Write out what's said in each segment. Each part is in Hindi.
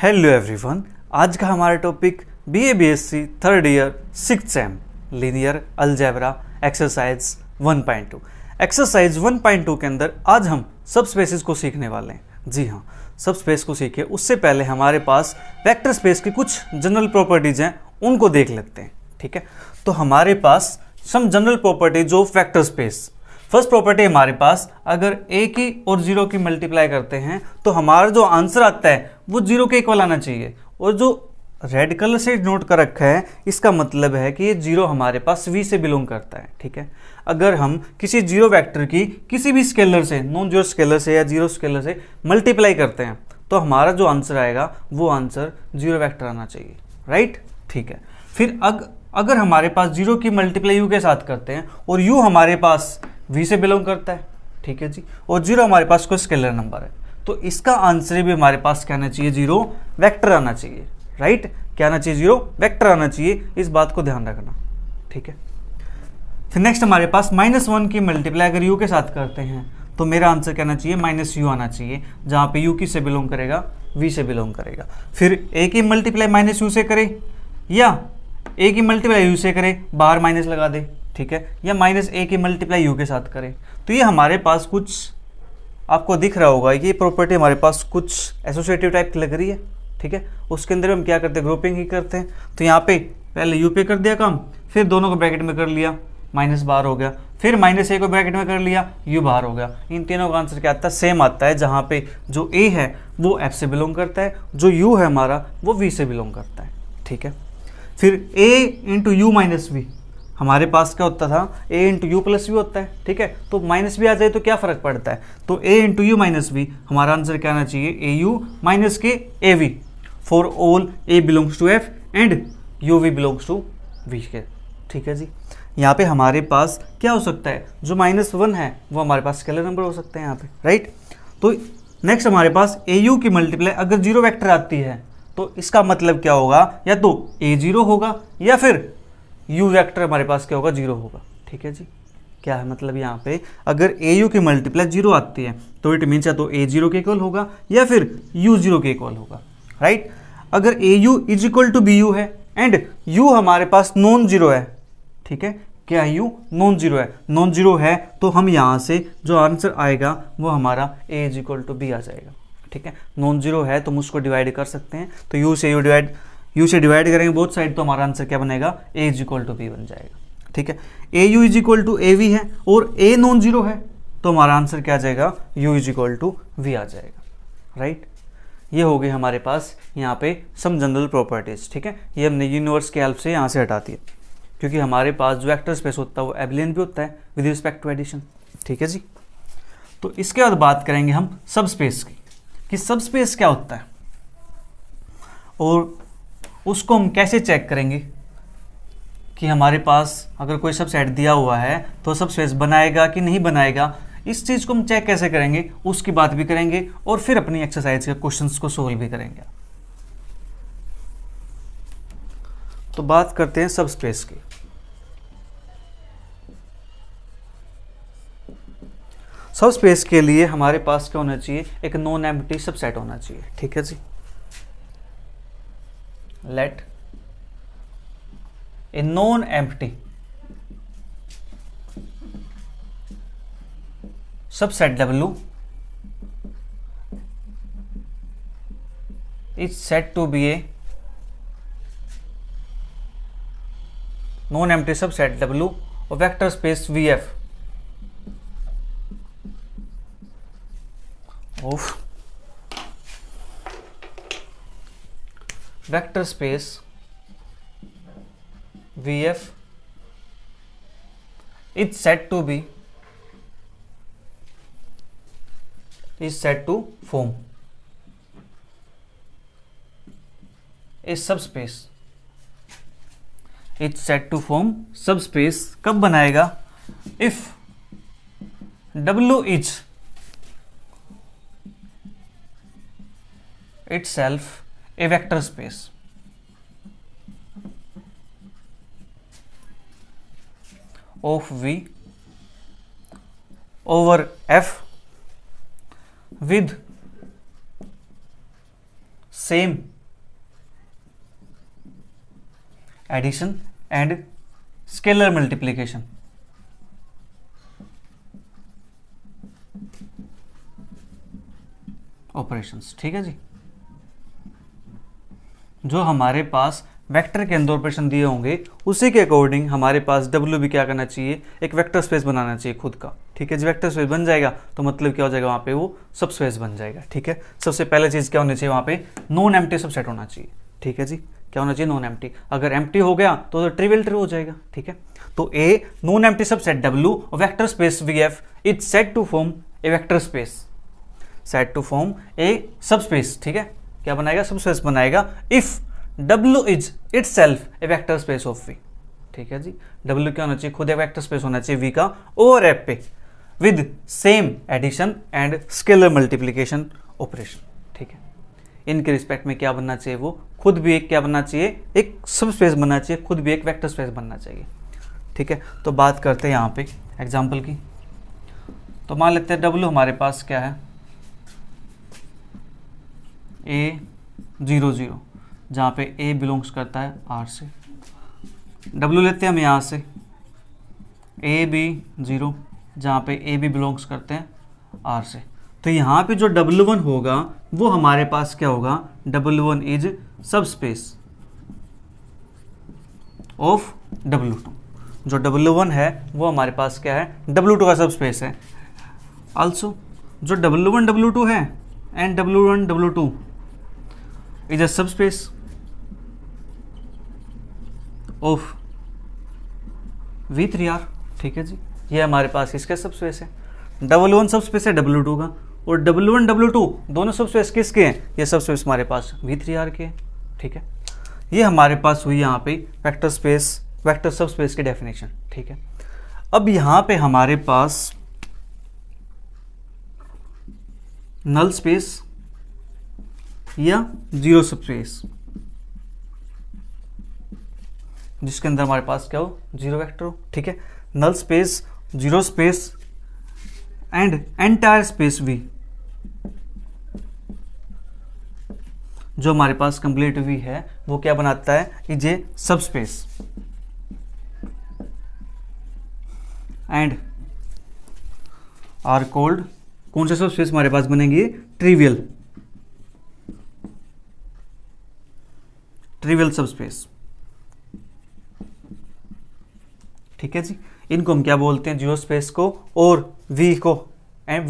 हेलो एवरीवन आज का हमारा topic B A B S C third year six sem linear algebra exercise 1.2 exercise 1.2 के अंदर आज हम सब स्पेसिस को सीखने वाले हैं जी हाँ सब स्पेस को सीखे उससे पहले हमारे पास वेक्टर स्पेस की कुछ जनरल प्रॉपर्टीज हैं उनको देख लेते हैं ठीक है तो हमारे पास some general properties of vector space first property हमारे पास अगर ए की और जीरो की मल्टीप्लाई करते हैं तो हमारा जो आंसर आता है वो जीरो के इक्वल आना चाहिए और जो रेड कलर से नोट कर रखा है इसका मतलब है कि ये जीरो हमारे पास वी से बिलोंग करता है ठीक है अगर हम किसी जीरो वेक्टर की किसी भी स्केलर से नॉन जीरो स्केलर से या जीरो स्केलर से मल्टीप्लाई करते हैं तो हमारा जो आंसर आएगा वो आंसर जीरो वैक्टर आना चाहिए राइट ठीक है फिर अग अगर हमारे पास जीरो की मल्टीप्लाई यू के साथ करते हैं और यू हमारे पास वी से बिलोंग करता है ठीक है जी और जीरो हमारे पास कोई स्केलर नंबर है तो इसका आंसर भी हमारे पास क्या आना चाहिए जीरो वेक्टर आना चाहिए राइट क्या आना चाहिए जीरो वेक्टर आना चाहिए इस बात को ध्यान रखना ठीक है फिर नेक्स्ट हमारे पास माइनस वन की मल्टीप्लाई अगर यू के साथ करते हैं तो मेरा आंसर क्या आना चाहिए माइनस यू आना चाहिए जहाँ पे यू की से बिलोंग करेगा वी से बिलोंग करेगा फिर ए की मल्टीप्लाई माइनस यू से करे या ए की मल्टीप्लाई यू से करे बाहर माइनस लगा दे ठीक है या माइनस ए की मल्टीप्लाई यू के साथ करें तो ये हमारे पास कुछ आपको दिख रहा होगा ये प्रॉपर्टी हमारे पास कुछ एसोसिएटिव टाइप की लग रही है ठीक है उसके अंदर हम क्या करते हैं ग्रुपिंग ही करते हैं तो यहाँ पे पहले यू पे कर दिया काम फिर दोनों को ब्रैकेट में कर लिया माइनस बार हो गया फिर माइनस ए को ब्रैकेट में कर लिया यू बाहर हो गया इन तीनों का आंसर क्या आता है सेम आता है जहाँ पे जो ए है वो एफ से बिलोंग करता है जो यू है हमारा वो वी से बिलोंग करता है ठीक है फिर a into u minus v हमारे पास क्या होता था a into u plus v होता है ठीक है तो माइनस भी आ जाए तो क्या फ़र्क पड़ता है तो a into u minus v हमारा आंसर क्या आना चाहिए ए यू माइनस के a v for all a belongs to F and u v belongs to V के ठीक है जी यहाँ पे हमारे पास क्या हो सकता है जो माइनस वन है वो हमारे पास स्केलर नंबर हो सकता है यहाँ पे राइट तो नेक्स्ट हमारे पास ए यू की मल्टीप्लाई अगर जीरो वैक्टर आती है तो इसका मतलब क्या होगा या तो ए जीरो होगा या फिर यू वैक्टर हमारे पास क्या होगा जीरो होगा ठीक है जी क्या है मतलब यहाँ पे अगर ए यू की मल्टीप्लाई जीरो आती है तो इट मीन्स या तो ए जीरो के इक्वल होगा या फिर यू जीरो के इक्वल होगा राइट अगर a u is equal to b u है एंड यू हमारे पास नॉन जीरो है ठीक है क्या यू नॉन जीरो है नॉन जीरो है तो हम यहाँ से जो आंसर आएगा वो हमारा a is equal to b आ जाएगा ठीक है नॉन जीरो है तो हम उसको डिवाइड कर सकते हैं तो यू से यू डिवाइड यू से डिवाइड करेंगे बोथ साइड तो हमारा आंसर क्या बनेगा a is equal to b बन जाएगा ठीक है a u is equal to a v है और ए नॉन जीरो है तो हमारा आंसर क्या आ जाएगा u is equal to v आ जाएगा राइट ये हो गए हमारे पास यहाँ पे सम जनरल प्रॉपर्टीज़ ठीक है ये हमने यूनिवर्स के हेल्प से यहाँ से हटा दिया क्योंकि हमारे पास जो एक्टर स्पेस होता है वो एबिलियन भी होता है विद रिस्पेक्ट टू एडिशन ठीक है जी तो इसके बाद बात करेंगे हम सब स्पेस की कि सब स्पेस क्या होता है और उसको हम कैसे चेक करेंगे कि हमारे पास अगर कोई सब सेट दिया हुआ है तो सब स्पेस बनाएगा कि नहीं बनाएगा इस चीज़ को हम चेक कैसे करेंगे उसकी बात भी करेंगे और फिर अपनी एक्सरसाइज के क्वेश्चंस को सोल्व भी करेंगे तो बात करते हैं सब स्पेस की सब स्पेस के लिए हमारे पास क्या होना चाहिए एक नॉन एम्प्टी सबसेट होना चाहिए ठीक है जी let a known empty subset W is said to be a known empty subset W of vector space VF. Oof. Vector space V F is set to be is set to form is subspace it's set to form subspace कब बनाएगा if W is itself a vector space of V over F with same addition and scalar multiplication operations ठीक है जी जो हमारे पास वेक्टर के अंदर ऑपरेशन दिए होंगे उसी के अकॉर्डिंग हमारे पास डब्ल्यू भी क्या करना चाहिए एक वेक्टर स्पेस बनाना चाहिए खुद का ठीक है जब वेक्टर स्पेस बन जाएगा तो मतलब क्या हो जाएगा वहाँ पे वो सब स्पेस बन जाएगा ठीक है सबसे पहले चीज़ क्या होनी चाहिए वहाँ पे नॉन एम्प्टी सबसेट होना चाहिए ठीक है जी क्या होना चाहिए नॉन एम्प्टी अगर एम्प्टी हो गया तो, तो ट्रिवियल ट्रू हो जाएगा ठीक है तो a non empty subset W और space V F it's set to form a vector space set to form a space ठीक है क्या बनाएगा सबस्पेस बनाएगा if W is itself a vector space of V ठीक है जी डब्ल्यू क्या होना चाहिए खुद एक वैक्टर स्पेस होना चाहिए वी का ओवर एप पे with same addition and scalar multiplication operation ठीक है इनके रिस्पेक्ट में क्या बनना चाहिए वो खुद भी एक क्या बनना चाहिए एक सब स्पेस बनना चाहिए खुद भी एक वैक्टर स्पेस बनना चाहिए ठीक है तो बात करते हैं यहाँ पे एग्जाम्पल की तो मान लेते हैं डब्ल्यू हमारे पास क्या है ए ज़ीरो ज़ीरो जहाँ पे ए बिलोंग्स करता है आर से डब्ल्यू लेते हैं हम यहाँ से ए बी ज़ीरो जहाँ पे ए बी बिलोंग्स करते हैं आर से तो यहाँ पे जो डब्ल्यू वन होगा वो हमारे पास क्या होगा W one is subspace of W two जो डब्ल्यू वन है वो हमारे पास क्या है डब्ल्यू टू का सब स्पेस है ऑल्सो जो डब्ल्यू वन डब्ल्यू टू है and W one W two is a subspace of V3R three R ठीक है जी ये हमारे पास इसका सबस्पेस है डबल वन सबस्पेस है डब्ल्यू टू का और डब्ल्यू वन डब्ल्यू टू दोनों सबस्पेस किसके हैं ये सबस्पेस हमारे पास वी थ्री आर के हैं ठीक है ये हमारे पास हुई यहाँ पे वेक्टर स्पेस वेक्टर सबस्पेस की डेफिनेशन ठीक है अब यहाँ पे हमारे पास नल स्पेस या जीरो सबस्पेस जिसके अंदर हमारे पास क्या हो जीरो वेक्टर हो ठीक है null space zero space and entire space V जो हमारे पास कंप्लीट वी है वो क्या बनाता है इज ए सब स्पेस एंड आर कोल्ड कौन सा सब स्पेस हमारे पास बनेंगे ट्रिवियल ट्रिवियल सबस्पेस ठीक है जी इनको हम क्या बोलते हैं जियो स्पेस को और वी को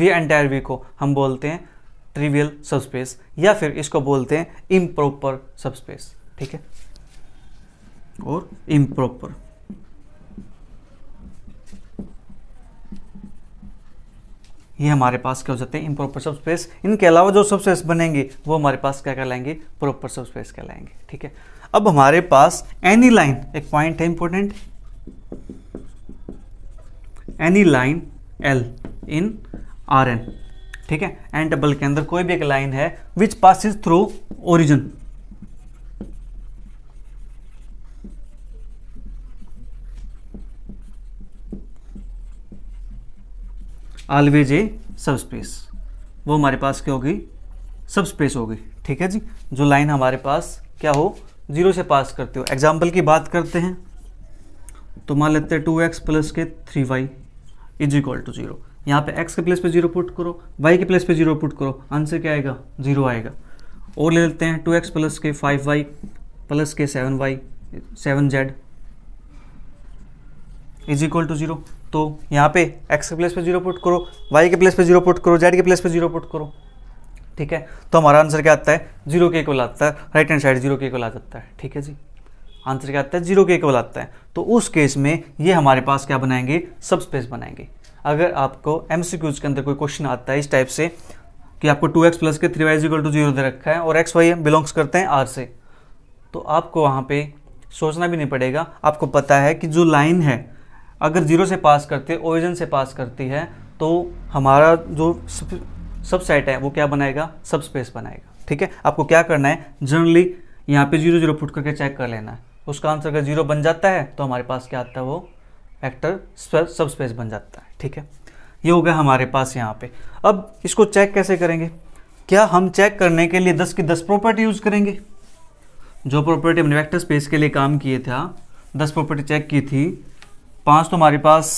वी एंटायर वी को हम बोलते हैं ट्रिवियल सबस्पेस या फिर इसको बोलते हैं इम्प्रॉपर सबस्पेस ठीक है और इम्प्रॉपर ये हमारे पास क्या हो जाते हैं इम्प्रॉपर सब स्पेस इनके अलावा जो सब स्पेस बनेंगे वो हमारे पास क्या कहलाएंगे प्रॉपर सब स्पेस कहलाएंगे ठीक है अब हमारे पास एनी लाइन एक पॉइंट है important any line L in R N ठीक है एन डबल के अंदर कोई भी एक लाइन है which passes through origin always a सब स्पेस वो हमारे पास क्या होगी सब स्पेस होगी ठीक है जी जो लाइन हमारे पास क्या हो जीरो से पास करते हो एग्जाम्पल की बात करते हैं तो मान लेते हैं टू एक्स प्लस के three y is equal to zero यहाँ पे एक्स के प्लेस पे जीरो पुट करो वाई के प्लेस पे जीरो पुट करो आंसर क्या आएगा जीरो आएगा और ले लेते हैं टू एक्स प्लस के फाइव वाई प्लस के seven y seven z is equal to zero तो यहाँ पे एक्स के प्लेस पे जीरो पुट करो वाई के प्लेस पे जीरो पुट करो जेड के प्लेस पे जीरो पुट करो ठीक है तो हमारा आंसर क्या आता है जीरो के इक्वल आता है राइट हैंड साइड जीरो के इक्वल आ जाता है ठीक है जी आंसर क्या आता है जीरो के इक्वल आता है तो उस केस में ये हमारे पास क्या बनाएंगे सब स्पेस बनाएंगे अगर आपको एम के अंदर कोई क्वेश्चन आता है इस टाइप से कि आपको टू एक्स प्लस के three y equal to zero दे रखा है और एक्स वाई बिलोंग्स करते हैं आर से तो आपको वहाँ पर सोचना भी नहीं पड़ेगा आपको पता है कि जो लाइन है अगर ज़ीरो से पास करते ओरिजन से पास करती है तो हमारा जो सब सेट है वो क्या बनाएगा सब स्पेस बनाएगा ठीक है आपको क्या करना है जनरली यहाँ पे जीरो जीरो फुट करके चेक कर लेना है उसका आंसर अगर जीरो बन जाता है तो हमारे पास क्या आता है वो एक्टर सब स्पेस बन जाता है ठीक है ये हो गया हमारे पास यहाँ पे अब इसको चेक कैसे करेंगे क्या हम चेक करने के लिए दस की दस प्रॉपर्टी यूज़ करेंगे जो प्रॉपर्टी हमने वेक्टर स्पेस के लिए काम किए था हाँ, दस प्रॉपर्टी चेक की थी पांच तो हमारे पास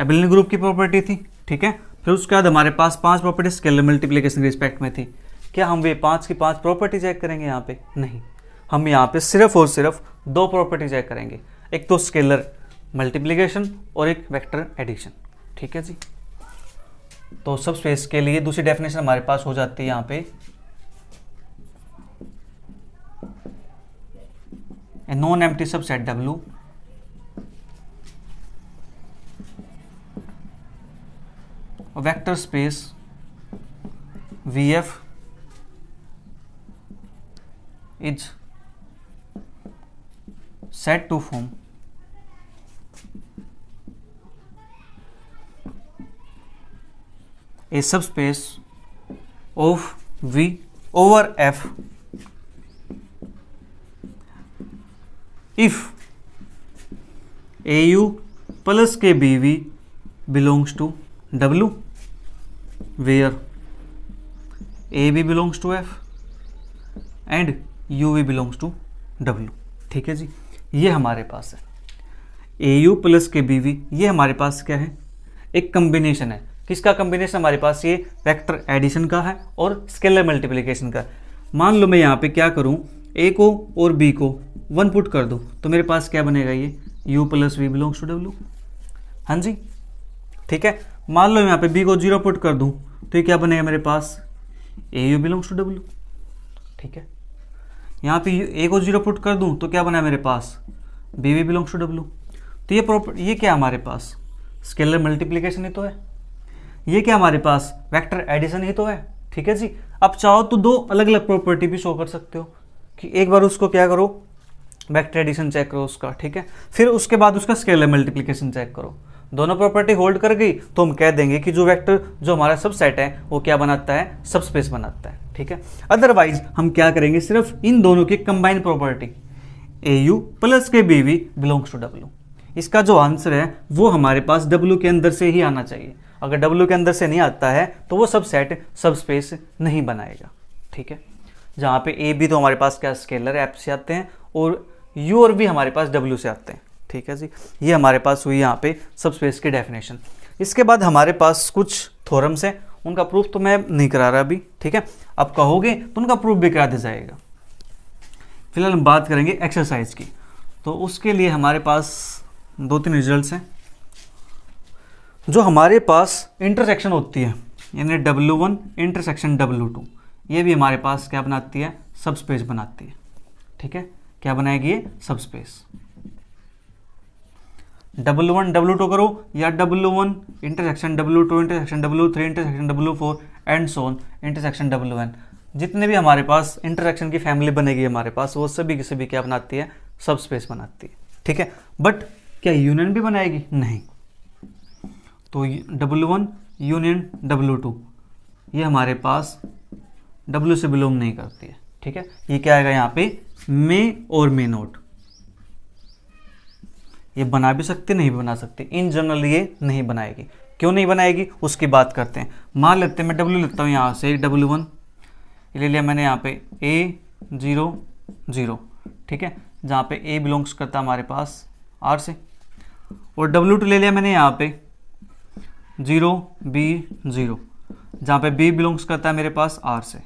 एबिलिन ग्रुप की प्रॉपर्टी थी ठीक है फिर उसके बाद हमारे पास पांच प्रॉपर्टी स्केलर मल्टीप्लीकेशन रिस्पेक्ट में थी क्या हम वे पांच की पांच प्रॉपर्टी चेक करेंगे यहाँ पे नहीं हम यहाँ पे सिर्फ और सिर्फ दो प्रॉपर्टी चेक करेंगे एक तो स्केलर मल्टीप्लीकेशन और एक वैक्टर एडिशन ठीक है जी तो सब स्पेस के लिए दूसरी डेफिनेशन हमारे पास हो जाती है यहाँ पे a non empty subset W a vector space Vf is said to form a subspace of V over F if AU plus KBV belongs to W. where AB belongs to F and UV belongs to W ठीक है जी ये हमारे पास है ए यू प्लस के बी वी ये हमारे पास क्या है एक कम्बिनेशन है किसका कम्बिनेशन हमारे पास ये वेक्टर एडिशन का है और स्केलर मल्टीप्लिकेशन का मान लो मैं यहाँ पे क्या करूँ ए को और बी को वन पुट कर दूँ तो मेरे पास क्या बनेगा ये u plus v belongs to W हाँ जी ठीक है मान लो यहाँ पे बी को जीरो पुट कर दूँ तो ये क्या बनेगा मेरे पास a u belongs to W ठीक है यहाँ पे ए को जीरो पुट कर दूँ तो क्या बना मेरे पास b v belongs to W तो ये प्रॉपर ये क्या हमारे पास स्केलर मल्टीप्लीकेशन ही तो है ये क्या हमारे पास वैक्टर एडिशन ही तो है ठीक है जी आप चाहो तो दो अलग अलग प्रॉपर्टी भी शो कर सकते हो कि एक बार उसको क्या करो वेक्टर एडिशन चेक करो उसका ठीक है फिर उसके बाद उसका स्केलर मल्टीप्लीकेशन चेक करो दोनों प्रॉपर्टी होल्ड कर गई तो हम कह देंगे कि जो वेक्टर जो हमारा सबसेट है वो क्या बनाता है सबस्पेस बनाता है ठीक है अदरवाइज हम क्या करेंगे सिर्फ इन दोनों की combined property a u plus के b v belongs to W इसका जो आंसर है वो हमारे पास डब्ल्यू के अंदर से ही आना चाहिए अगर डब्ल्यू के अंदर से नहीं आता है तो वो सब सेट सब स्पेस नहीं बनाएगा ठीक है जहाँ पे ए बी तो हमारे पास क्या स्केलर ऐप से आते हैं और यू और बी हमारे पास डब्ल्यू से आते हैं ठीक है जी ये हमारे पास हुई यहाँ पे सब स्पेस की डेफिनेशन इसके बाद हमारे पास कुछ थोरम्स हैं उनका प्रूफ तो मैं नहीं करा रहा अभी ठीक है आप कहोगे तो उनका प्रूफ भी करा दिया जाएगा फिलहाल हम बात करेंगे एक्सरसाइज की तो उसके लिए हमारे पास दो तीन रिजल्ट्स हैं जो हमारे पास इंटरसेक्शन होती है यानी W one intersection W two ये भी हमारे पास क्या बनाती है सब स्पेस बनाती है ठीक है क्या बनाएगी ये subspace W one W two करो या W one intersection W two intersection W three intersection W four and so on intersection W one जितने भी हमारे पास इंटरसेक्शन की फैमिली बनेगी हमारे पास वो सभी की सभी क्या बनाती है सब स्पेस बनाती है ठीक है बट क्या यूनियन भी बनाएगी नहीं तो W one union W two ये हमारे पास डब्लू से बिलोंग नहीं करती है ठीक है ये क्या आएगा यहाँ पे मे और मे नोट ये बना भी सकते नहीं भी बना सकते इन जनरल ये नहीं बनाएगी क्यों नहीं बनाएगी उसकी बात करते हैं मान लेते हैं मैं डब्ल्यू लेता हूँ यहाँ से डब्ल्यू वन ले लिया मैंने यहाँ पे ए ज़ीरो ज़ीरो ठीक है जहाँ पे ए बिलोंग्स करता हमारे पास आर से और डब्ल्यू टू ले लिया मैंने यहाँ पे ज़ीरो बी ज़ीरो जहाँ पे बी बिलोंग्स करता है मेरे पास आर से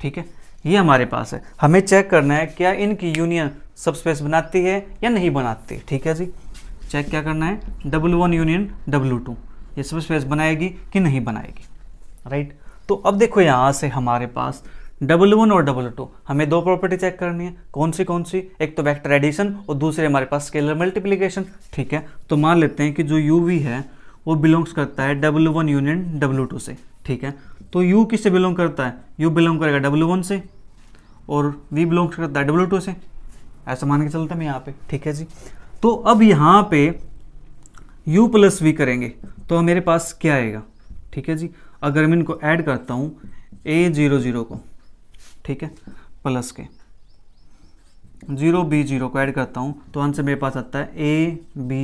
ठीक है ये हमारे पास है हमें चेक करना है क्या इनकी यूनियन सबस्पेस बनाती है या नहीं बनाती ठीक है जी चेक क्या करना है W1 one union W two ये सब स्पेस बनाएगी कि नहीं बनाएगी राइट तो अब देखो यहाँ से हमारे पास W1 वन और W2 टू हमें दो प्रॉपर्टी चेक करनी है कौन सी कौन सी एक तो वेक्टर एडिशन और दूसरे हमारे पास स्केलर मल्टीप्लीकेशन ठीक है तो मान लेते हैं कि जो यू वी है वो बिलोंग्स करता है W one union W two से ठीक है तो यू किससे बिलोंग करता है यू बिलोंग करेगा डब्लू वन से और वी बिलोंग करता है डब्लू टू से ऐसा मान के चलता है मैं यहाँ पे ठीक है जी तो अब यहाँ पे u प्लस वी करेंगे तो मेरे पास क्या आएगा ठीक है जी अगर मैं इनको ऐड करता हूँ ए जीरो जीरो को ठीक है प्लस के जीरो बी जीरो को ऐड करता हूँ तो आंसर मेरे पास आता है ए बी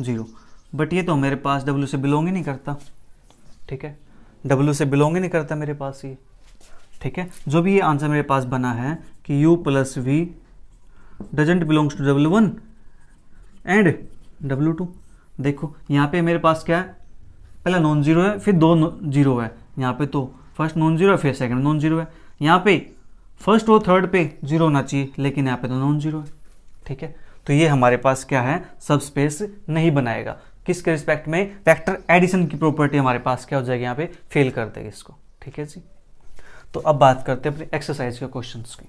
जीरो बट ये तो मेरे पास डब्ल्यू से बिलोंग ही नहीं करता ठीक है डब्ल्यू से बिलोंग ही नहीं करता मेरे पास ये ठीक है जो भी ये आंसर मेरे पास बना है कि u plus v doesn't belongs to W one and W two देखो यहाँ पे मेरे पास क्या है पहला नॉन जीरो है फिर दो जीरो है यहाँ पे तो फर्स्ट नॉन जीरो है फिर सेकंड नॉन जीरो है यहाँ पे फर्स्ट और थर्ड पे जीरो होना चाहिए लेकिन यहाँ पे तो नॉन जीरो है ठीक है तो ये हमारे पास क्या है सब स्पेस नहीं बनाएगा किसके रिस्पेक्ट में फैक्टर एडिशन की प्रॉपर्टी हमारे पास क्या हो जाएगी यहाँ पे फेल कर देगी इसको ठीक है जी तो अब बात करते हैं अपनी एक्सरसाइज के क्वेश्चन की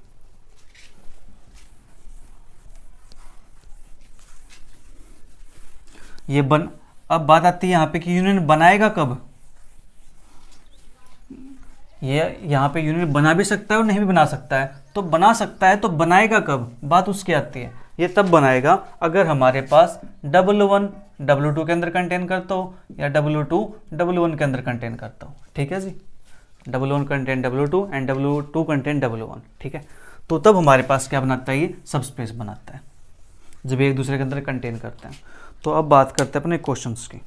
ये बन अब बात आती है यहाँ पे कि यूनियन बनाएगा कब ये यहाँ पे यूनियन बना भी सकता है और नहीं भी बना सकता है तो बना सकता है तो बनाएगा कब बात उसकी आती है ये तब बनाएगा अगर हमारे पास डबल वन डब्लू टू के अंदर कंटेन करता हो या डब्लू टू डब्लू वन के अंदर कंटेन करता हो ठीक है जी W one contain W two and W two contain W one ठीक है तो तब हमारे पास क्या बनाता है ये स्पेस बनाता है जब एक दूसरे के अंदर कंटेन करते हैं तो अब बात करते हैं अपने क्वेश्चंस की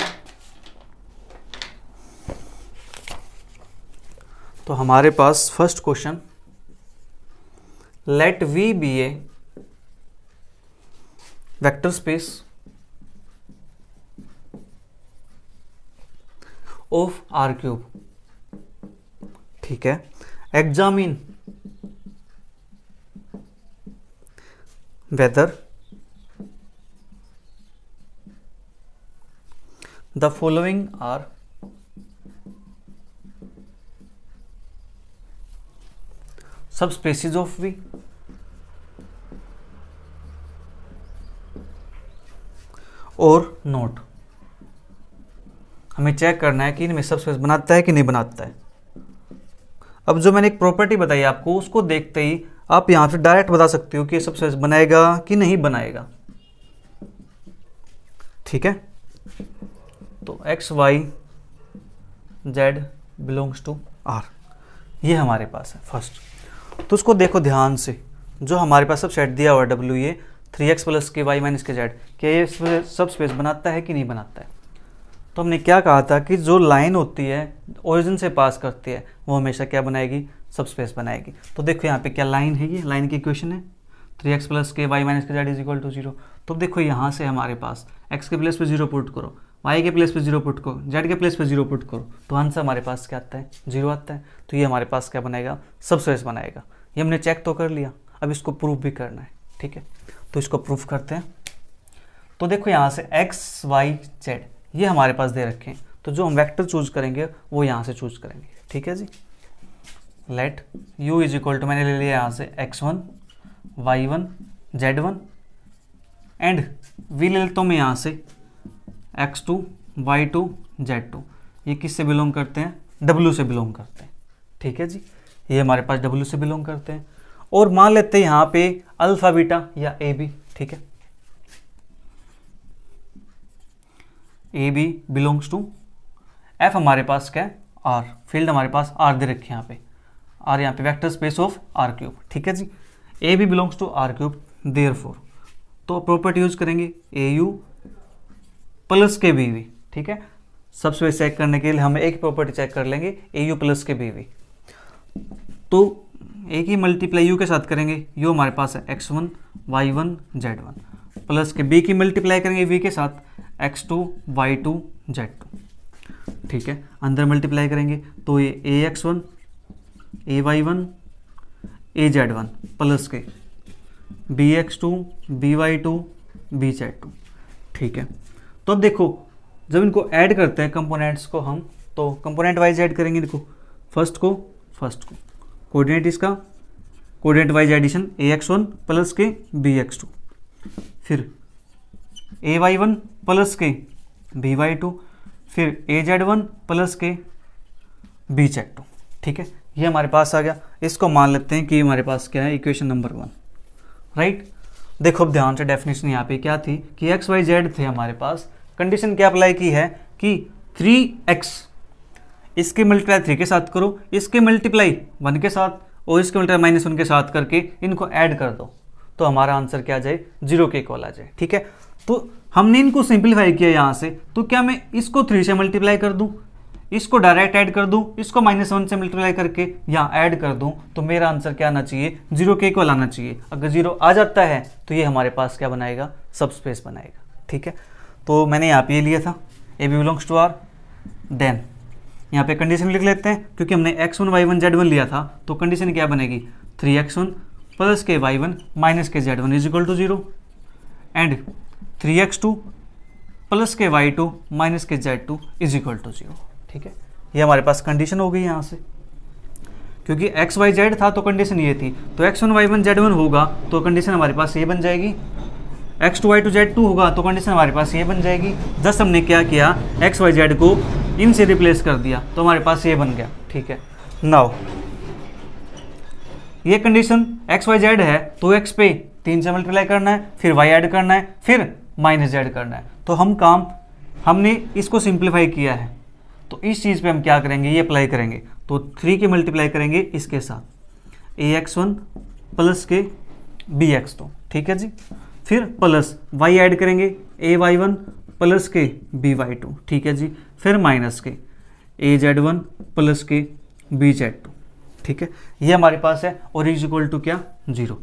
तो हमारे पास first question let V be a vector space of R cube ठीक है examine whether the following are subspecies of V. और नोट हमें चेक करना है कि इनमें स्पेस बनाता है कि नहीं बनाता है अब जो मैंने एक प्रॉपर्टी बताई आपको उसको देखते ही आप यहां से डायरेक्ट बता सकते हो कि सबसे बनाएगा कि नहीं बनाएगा ठीक है तो x y z belongs to R ये हमारे पास है फर्स्ट तो उसको देखो ध्यान से जो हमारे पास सब सेट दिया हुआ डब्ल्यू ये थ्री एक्स प्लस के वाई माइनस के जेड क्या ये सब स्पेस बनाता है कि नहीं बनाता है तो हमने क्या कहा था कि जो लाइन होती है ओरिजिन से पास करती है वो हमेशा क्या बनाएगी सब स्पेस बनाएगी तो देखो यहाँ पे क्या लाइन है ये लाइन की इक्वेशन है थ्री एक्स प्लस के वाई माइनस के z is equal to zero तो देखो यहाँ से हमारे पास एक्स के प्लस पे जीरो पुट करो वाई के प्लेस पे जीरो पुट करो जेड के प्लेस पे जीरो पुट करो तो आंसर हमारे पास क्या आता है जीरो आता है तो ये हमारे पास क्या बनाएगा सबस्पेस बनाएगा ये हमने चेक तो कर लिया अब इसको प्रूफ भी करना है ठीक है तो इसको प्रूफ करते हैं तो देखो यहाँ से एक्स वाई जेड ये हमारे पास दे रखे हैं तो जो हम वैक्टर चूज करेंगे वो यहाँ से चूज करेंगे ठीक है जी let u is equal to मैंने ले लिया यहाँ से x one Y one Z one and we ले लेता हूँ मैं यहाँ से x two y two z two ये किससे बिलोंग करते हैं डब्ल्यू से बिलोंग करते हैं ठीक है जी ये हमारे पास डब्ल्यू से बिलोंग करते हैं और मान लेते हैं यहाँ पे अल्फा बीटा या ए बी ठीक है a B belongs to F हमारे पास क्या है आर फील्ड हमारे पास आर दे रखे यहाँ पे आर यहाँ पे vector space of R cube ठीक है जी a B belongs to R cube therefore तो प्रॉपर्टी यूज करेंगे ए यू प्लस के बीवी ठीक है सबसे पहले चेक करने के लिए हम एक प्रॉपर्टी चेक कर लेंगे ए यू प्लस के बीवी तो ए की मल्टीप्लाई यू के साथ करेंगे यू हमारे पास है x one Y one Z one plus के बी की मल्टीप्लाई करेंगे वी के साथ x two y two z two ठीक है अंदर मल्टीप्लाई करेंगे तो ये a x one a y one a z one plus के b x two b y two b z two ठीक है तो अब देखो जब इनको ऐड करते हैं कंपोनेंट्स को हम तो कंपोनेंट वाइज ऐड करेंगे देखो फर्स्ट को फर्स्ट को कोऑर्डिनेट इसका coordinate wise addition a x one plus के बी एक्स टू फिर ए वाई वन प्लस के बी वाई टू फिर ए जेड वन प्लस के बी जेड टू ठीक है ये हमारे पास आ गया इसको मान लेते हैं कि हमारे पास क्या है इक्वेशन नंबर वन राइट देखो अब ध्यान से डेफिनेशन यहाँ पे क्या थी कि एक्स वाई जेड थे हमारे पास कंडीशन क्या अप्लाई की है कि थ्री एक्स इसके मल्टीप्लाई थ्री के साथ करो इसके मल्टीप्लाई वन के साथ और इसके मल्टीप्लाई माइनस वन के साथ करके इनको ऐड कर दो तो हमारा आंसर क्या जाए जीरो के इक्वल आ जाए ठीक है तो हमने इनको सिंप्लीफाई किया यहाँ से तो क्या मैं इसको थ्री से मल्टीप्लाई कर दूँ इसको डायरेक्ट ऐड कर दूं इसको माइनस वन से मल्टीप्लाई करके यहाँ ऐड कर दूं तो मेरा आंसर क्या आना चाहिए जीरो के इक्वल आना चाहिए अगर जीरो आ जाता है तो ये हमारे पास क्या बनाएगा सब स्पेस बनाएगा ठीक है तो मैंने यहाँ पे लिया था A B belongs to R then यहाँ पे कंडीशन लिख लेते हैं क्योंकि हमने X one Y one Z one लिया था तो कंडीशन क्या बनेगी थ्री एक्स वन प्लस के वाई वन माइनस के Z one is equal to zero and three x two plus के वाई टू माइनस के Z two is equal to zero ठीक है ये हमारे पास कंडीशन हो गई यहाँ से क्योंकि एक्स वाई जेड था तो कंडीशन ये थी तो x one Y one Z one होगा तो कंडीशन हमारे पास ये बन जाएगी x two y two z two होगा तो कंडीशन हमारे पास ये बन जाएगी जस हमने क्या किया एक्स वाई जेड को इनसे रिप्लेस कर दिया तो हमारे पास ये बन गया ठीक है नाउ ये कंडीशन एक्स वाई जेड है तो एक्स पे तीन से मल्टीप्लाई करना है फिर वाई ऐड करना है फिर माइनस जेड करना है तो हम काम हमने इसको सिंप्लीफाई किया है तो इस चीज़ पे हम क्या करेंगे ये अप्लाई करेंगे तो थ्री के मल्टीप्लाई करेंगे इसके साथ ए एक्स वन प्लस के बी एक्स टू ठीक है जी फिर प्लस वाई ऐड करेंगे ए वाई वन प्लस के बी वाई टू ठीक है जी फिर माइनस के ए जेड वन प्लस के बी जेड टू ठीक है ये हमारे पास है और इज इक्वल टू क्या जीरो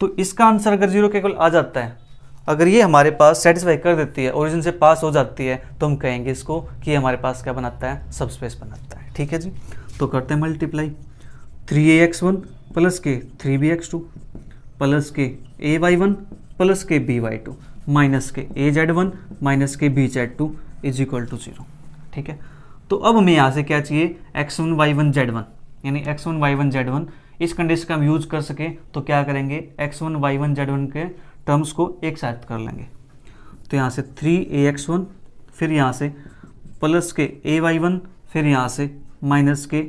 तो इसका आंसर अगर जीरो के इक्वल आ जाता है अगर ये हमारे पास सेटिस्फाई कर देती है ओरिजिन से पास हो जाती है तो हम कहेंगे इसको कि हमारे पास क्या बनाता है सबस्पेस बनाता है ठीक है जी तो करते हैं multiply three a x one plus के three b x two plus के ए वाई वन प्लस के बी वाई टू माइनस के ए जेड वन माइनस के b z two is equal to zero ठीक है तो अब हमें यहाँ से क्या चाहिए x one Y one Z one यानी x one Y one Z one इस कंडीशन का हम यूज कर सकें तो क्या करेंगे x one Y one Z one के टर्म्स को एक साथ कर लेंगे तो यहाँ से थ्री ए एक्स वन फिर यहाँ से प्लस के ए वाई वन फिर यहाँ से माइनस के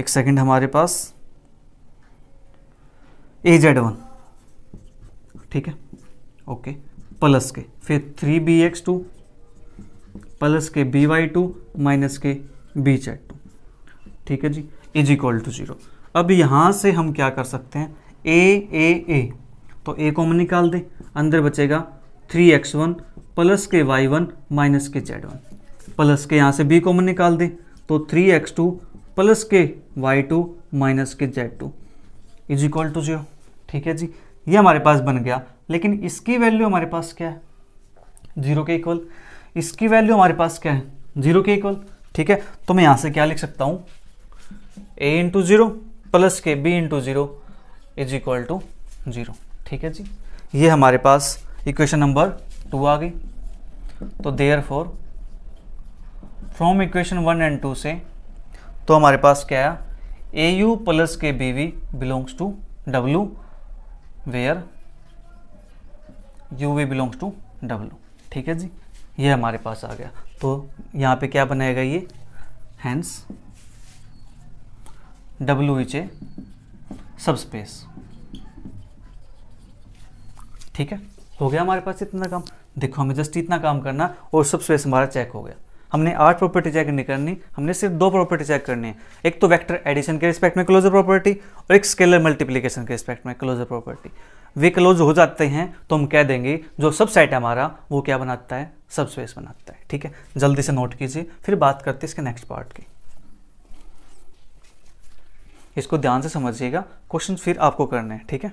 एक सेकेंड हमारे पास ए जेड वन ठीक है ओके प्लस के फिर three b x two plus के बी वाई टू माइनस के बी जेड टू ठीक है जी इज इक्वल टू जीरो अब यहाँ से हम क्या कर सकते हैं ए ए ए तो ए कॉमन निकाल दें अंदर बचेगा थ्री एक्स वन प्लस के वाई वन माइनस के जेड वन प्लस के यहाँ से बी कॉमन निकाल दें तो थ्री एक्स टू प्लस के वाई टू माइनस के Z two is equal to zero ठीक है जी ये हमारे पास बन गया लेकिन इसकी वैल्यू हमारे पास क्या है जीरो के इक्वल इसकी वैल्यू हमारे पास क्या है जीरो के इक्वल ठीक है तो मैं यहां से क्या लिख सकता हूँ ए इंटू जीरो प्लस के b into zero is equal to zero ठीक है जी ये हमारे पास इक्वेशन नंबर टू आ गई तो therefore from equation one and two से तो हमारे पास क्या है ए यू प्लस के b v belongs to W where u v belongs to W ठीक है जी ये हमारे पास आ गया तो यहाँ पे क्या बनाएगा ये हैंस डब्लू इच ए सब स्पेस ठीक है हो गया हमारे पास इतना काम देखो हमें जस्ट इतना काम करना और सब स्पेस हमारा चेक हो गया हमने आठ प्रॉपर्टी चेक नहीं करनी हमने सिर्फ दो प्रॉपर्टी चेक करनी है एक तो वेक्टर एडिशन के रिस्पेक्ट में क्लोजर प्रॉपर्टी और एक स्केलर मल्टीप्लीकेशन के रिस्पेक्ट में क्लोजर प्रॉपर्टी वे क्लोज हो जाते हैं तो हम कह देंगे जो सब है हमारा वो क्या बनाता है सब बनाता है ठीक है जल्दी से नोट कीजिए फिर बात करते हैं इसके नेक्स्ट पार्ट की इसको ध्यान से समझिएगा क्वेश्चन फिर आपको करने हैं ठीक है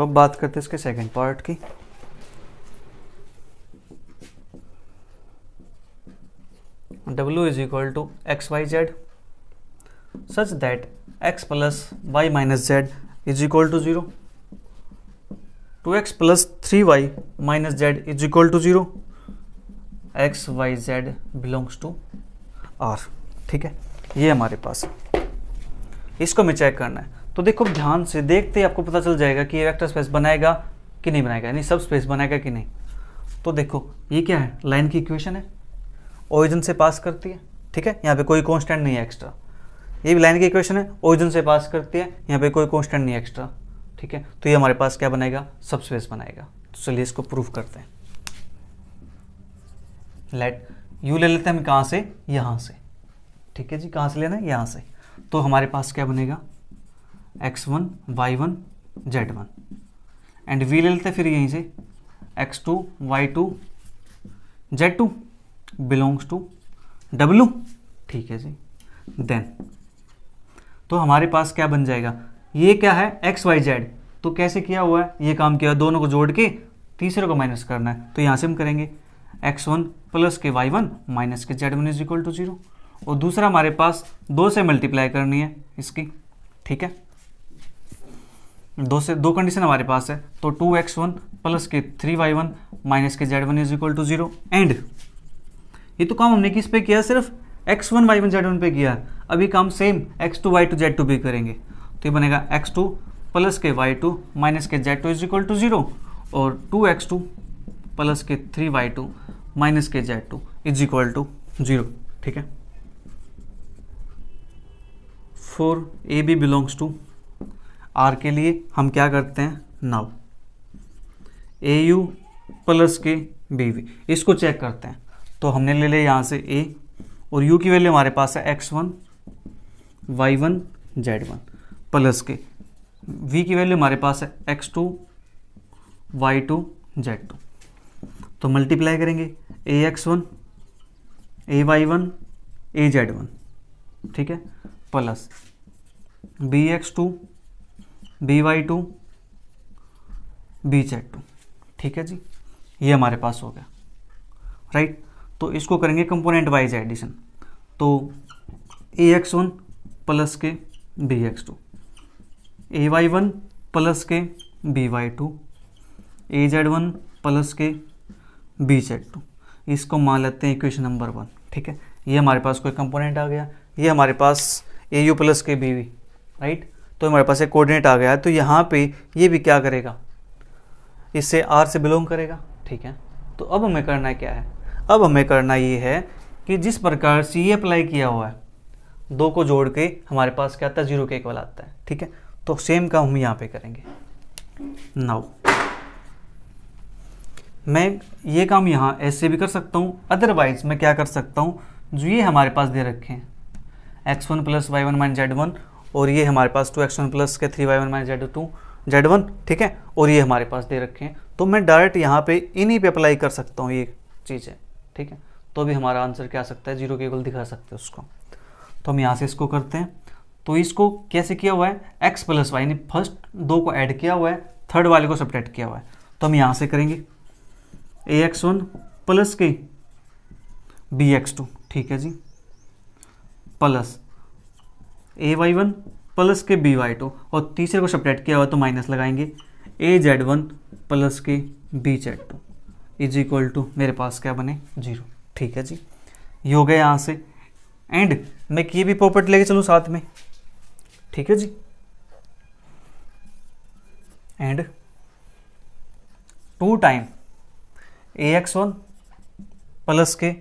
तो अब बात करते हैं इसके सेकंड पार्ट की W is equal to x y z such that x plus y minus z is equal to zero two x plus three y minus z is equal to zero x y z belongs to R ठीक है ये हमारे पास इसको हमें चेक करना है तो देखो ध्यान से देखते ही आपको पता चल जाएगा कि ये वेक्टर स्पेस बनाएगा कि नहीं बनाएगा यानी सब स्पेस बनाएगा कि नहीं तो देखो ये क्या है लाइन की इक्वेशन है ओरिजिन से पास करती है ठीक है यहाँ पे कोई कॉन्स्टेंट नहीं है एक्स्ट्रा ये भी लाइन की इक्वेशन है ओरिजिन से पास करती है यहाँ पे कोई कॉन्स्टेंट नहीं है एक्स्ट्रा ठीक है तो ये हमारे पास क्या बनेगा सब स्पेस बनाएगा तो चलिए इसको प्रूफ करते हैं लेट यू ले लेते हैं हम कहाँ से यहाँ से ठीक है जी कहाँ से लेना है यहाँ से तो हमारे पास क्या बनेगा x one Y one Z one and we ले लेते फिर यहीं से x two y two z two belongs to W ठीक है जी देन तो हमारे पास क्या बन जाएगा ये क्या है एक्स वाई जेड तो कैसे किया हुआ है ये काम किया दोनों को जोड़ के तीसरे को माइनस करना है तो यहाँ से हम करेंगे एक्स वन प्लस के वाई वन माइनस के Z one is equal to zero और दूसरा हमारे पास दो से मल्टीप्लाई करनी है इसकी ठीक है दो से दो कंडीशन हमारे पास है तो टू एक्स वन प्लस के थ्री वाई वन माइनस के Z one is equal to zero and ये तो काम हमने किस पे किया सिर्फ x one Y one Z one पे किया अभी काम same x two y two z two भी करेंगे तो ये बनेगा एक्स टू प्लस के वाई टू माइनस के Z two is equal to zero और टू एक्स टू प्लस के थ्री वाई टू माइनस के Z two is equal to zero ठीक है for a B belongs to R के लिए हम क्या करते हैं नव ए यू प्लस के बी वी इसको चेक करते हैं तो हमने ले लिया यहाँ से ए और यू की वैल्यू हमारे पास है x one Y one Z one plus के वी की वैल्यू हमारे पास है x two y two z two तो मल्टीप्लाई करेंगे a x one a y one a z one ठीक है plus b x two b y two b z two ठीक है जी ये हमारे पास हो गया राइट तो इसको करेंगे कंपोनेंट वाइज एडिशन तो ए एक्स वन प्लस के b x two a y one plus के b y two a z one plus के बी जेड टू इसको मान लेते हैं इक्वेशन नंबर वन ठीक है ये हमारे पास कोई कंपोनेंट आ गया ये हमारे पास ए यू प्लस के बी वी राइट तो हमारे पास एक कोऑर्डिनेट आ गया है तो यहाँ पे ये भी क्या करेगा इससे आर से बिलोंग करेगा ठीक है तो अब हमें करना क्या है अब हमें करना ये है कि जिस प्रकार से ये अप्लाई किया हुआ है दो को जोड़ के हमारे पास क्या आता है जीरो के इक्वल आता है ठीक है तो सेम काम हम यहाँ पे करेंगे नाउ मैं ये काम यहाँ ऐसे भी कर सकता हूँ अदरवाइज मैं क्या कर सकता हूँ जो ये हमारे पास दे रखे हैं x one plus y one minus z one और ये हमारे पास टू एक्स वन प्लस के three y one minus z two z one ठीक है और ये हमारे पास दे रखे हैं तो मैं डायरेक्ट यहाँ पे इन्हीं पे अप्लाई कर सकता हूँ ये चीज़ें ठीक है तो भी हमारा आंसर क्या आ सकता है जीरो के इक्वल दिखा सकते हैं उसको तो हम यहाँ से इसको करते हैं तो इसको कैसे किया हुआ है एक्स प्लस वाई यानी फर्स्ट दो को ऐड किया हुआ है थर्ड वाले को सपरेट किया हुआ है तो हम यहाँ से करेंगे ए एक्स वन प्लस के बी एक्स टू ठीक है जी plus a y one plus के बी वाई टू और तीसरे को सपरेट किया हुआ तो माइनस लगाएंगे ए जेड वन प्लस के b z two is equal to मेरे पास क्या बने जीरो ठीक है जी ये हो गया यहाँ से एंड मैं ये भी प्रॉपर्टी लेके चलूँ साथ में ठीक है जी and two time a x one plus के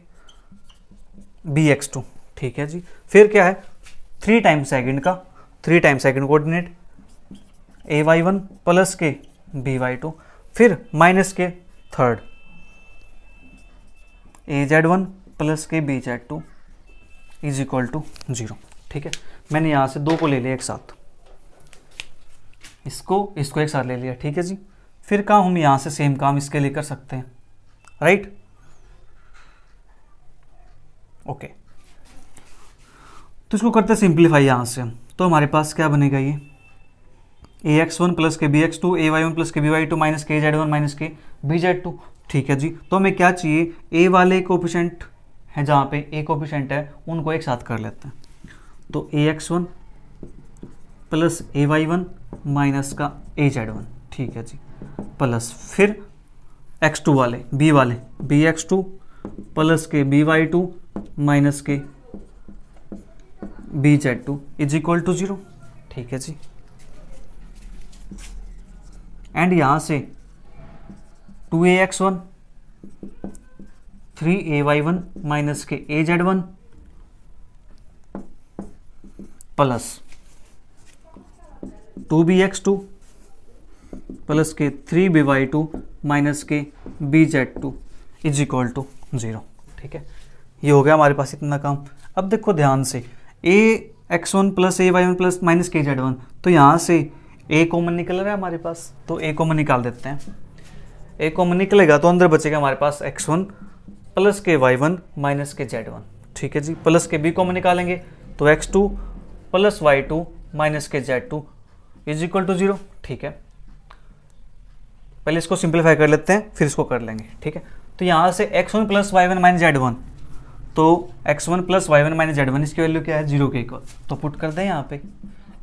बी एक्स टू ठीक है जी फिर क्या है थ्री टाइम सेकेंड का three time second coordinate a y one plus के बी वाई टू फिर माइनस के third a z one plus के b z two is equal to zero ठीक है मैंने यहाँ से दो को ले लिया एक साथ इसको इसको एक साथ ले लिया ठीक है जी फिर काम हम यहां से सेम काम इसके लिए कर सकते हैं राइट ओके तो इसको करते हैं सिंप्लीफाई यहाँ से तो हमारे पास क्या बनेगा ये ए एक्स वन प्लस के b x two a y one plus के बी वाई टू माइनस के जेड वन माइनस के बी जेड टू ठीक है जी तो हमें क्या चाहिए ए वाले कोपिशेंट है जहाँ पे ए कोपिशेंट है उनको एक साथ कर लेते हैं तो a x one plus a y one minus का ए जेड वन ठीक है जी प्लस फिर एक्स टू वाले बी वाले बी एक्स टू प्लस के बी वाई टू माइनस के b z two is equal to zero ठीक है जी एंड यहां से two a x one three a y one minus के a z one plus two b x two plus के three B y two minus के b z two is equal to zero ठीक है ये हो गया हमारे पास इतना काम अब देखो ध्यान से a x one plus a y one plus minus के जेड वन तो यहाँ से ए कॉमन निकल रहा है हमारे पास तो ए कॉमन निकाल देते हैं ए कॉमन निकलेगा तो अंदर बचेगा हमारे पास एक्स वन प्लस के वाई वन माइनस के जेड वन ठीक है जी प्लस के बी कॉमन निकालेंगे तो x two plus y two minus के Z two is equal to zero ठीक है पहले इसको सिंप्लीफाई कर लेते हैं फिर इसको कर लेंगे ठीक है तो यहाँ से x one plus y one minus z one तो x one plus y one minus z one इसकी वैल्यू क्या है जीरो के इक्वल तो पुट कर दें यहाँ पे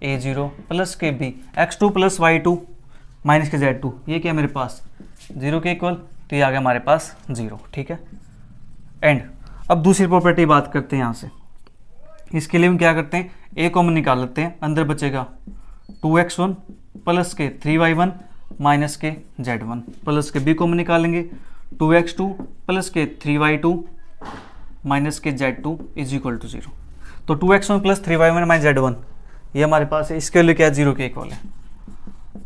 ए जीरो प्लस के b x two plus y two minus के जेड टू ये क्या है मेरे पास जीरो के इक्वल तो ये आ गया हमारे पास जीरो ठीक है एंड अब दूसरी प्रॉपर्टी बात करते हैं यहाँ से इसके लिए हम क्या करते हैं ए कॉमन निकाल लेते हैं अंदर बचेगा टू एक्स वन प्लस के थ्री वाई वन माइनस के जेड वन प्लस के बी कॉमन निकालेंगे टू एक्स टू प्लस के थ्री वाई टू माइनस के Z two is equal to zero तो two x one plus three y one minus z one ये हमारे पास है इसके वैल्यू क्या है जीरो के इक्वल है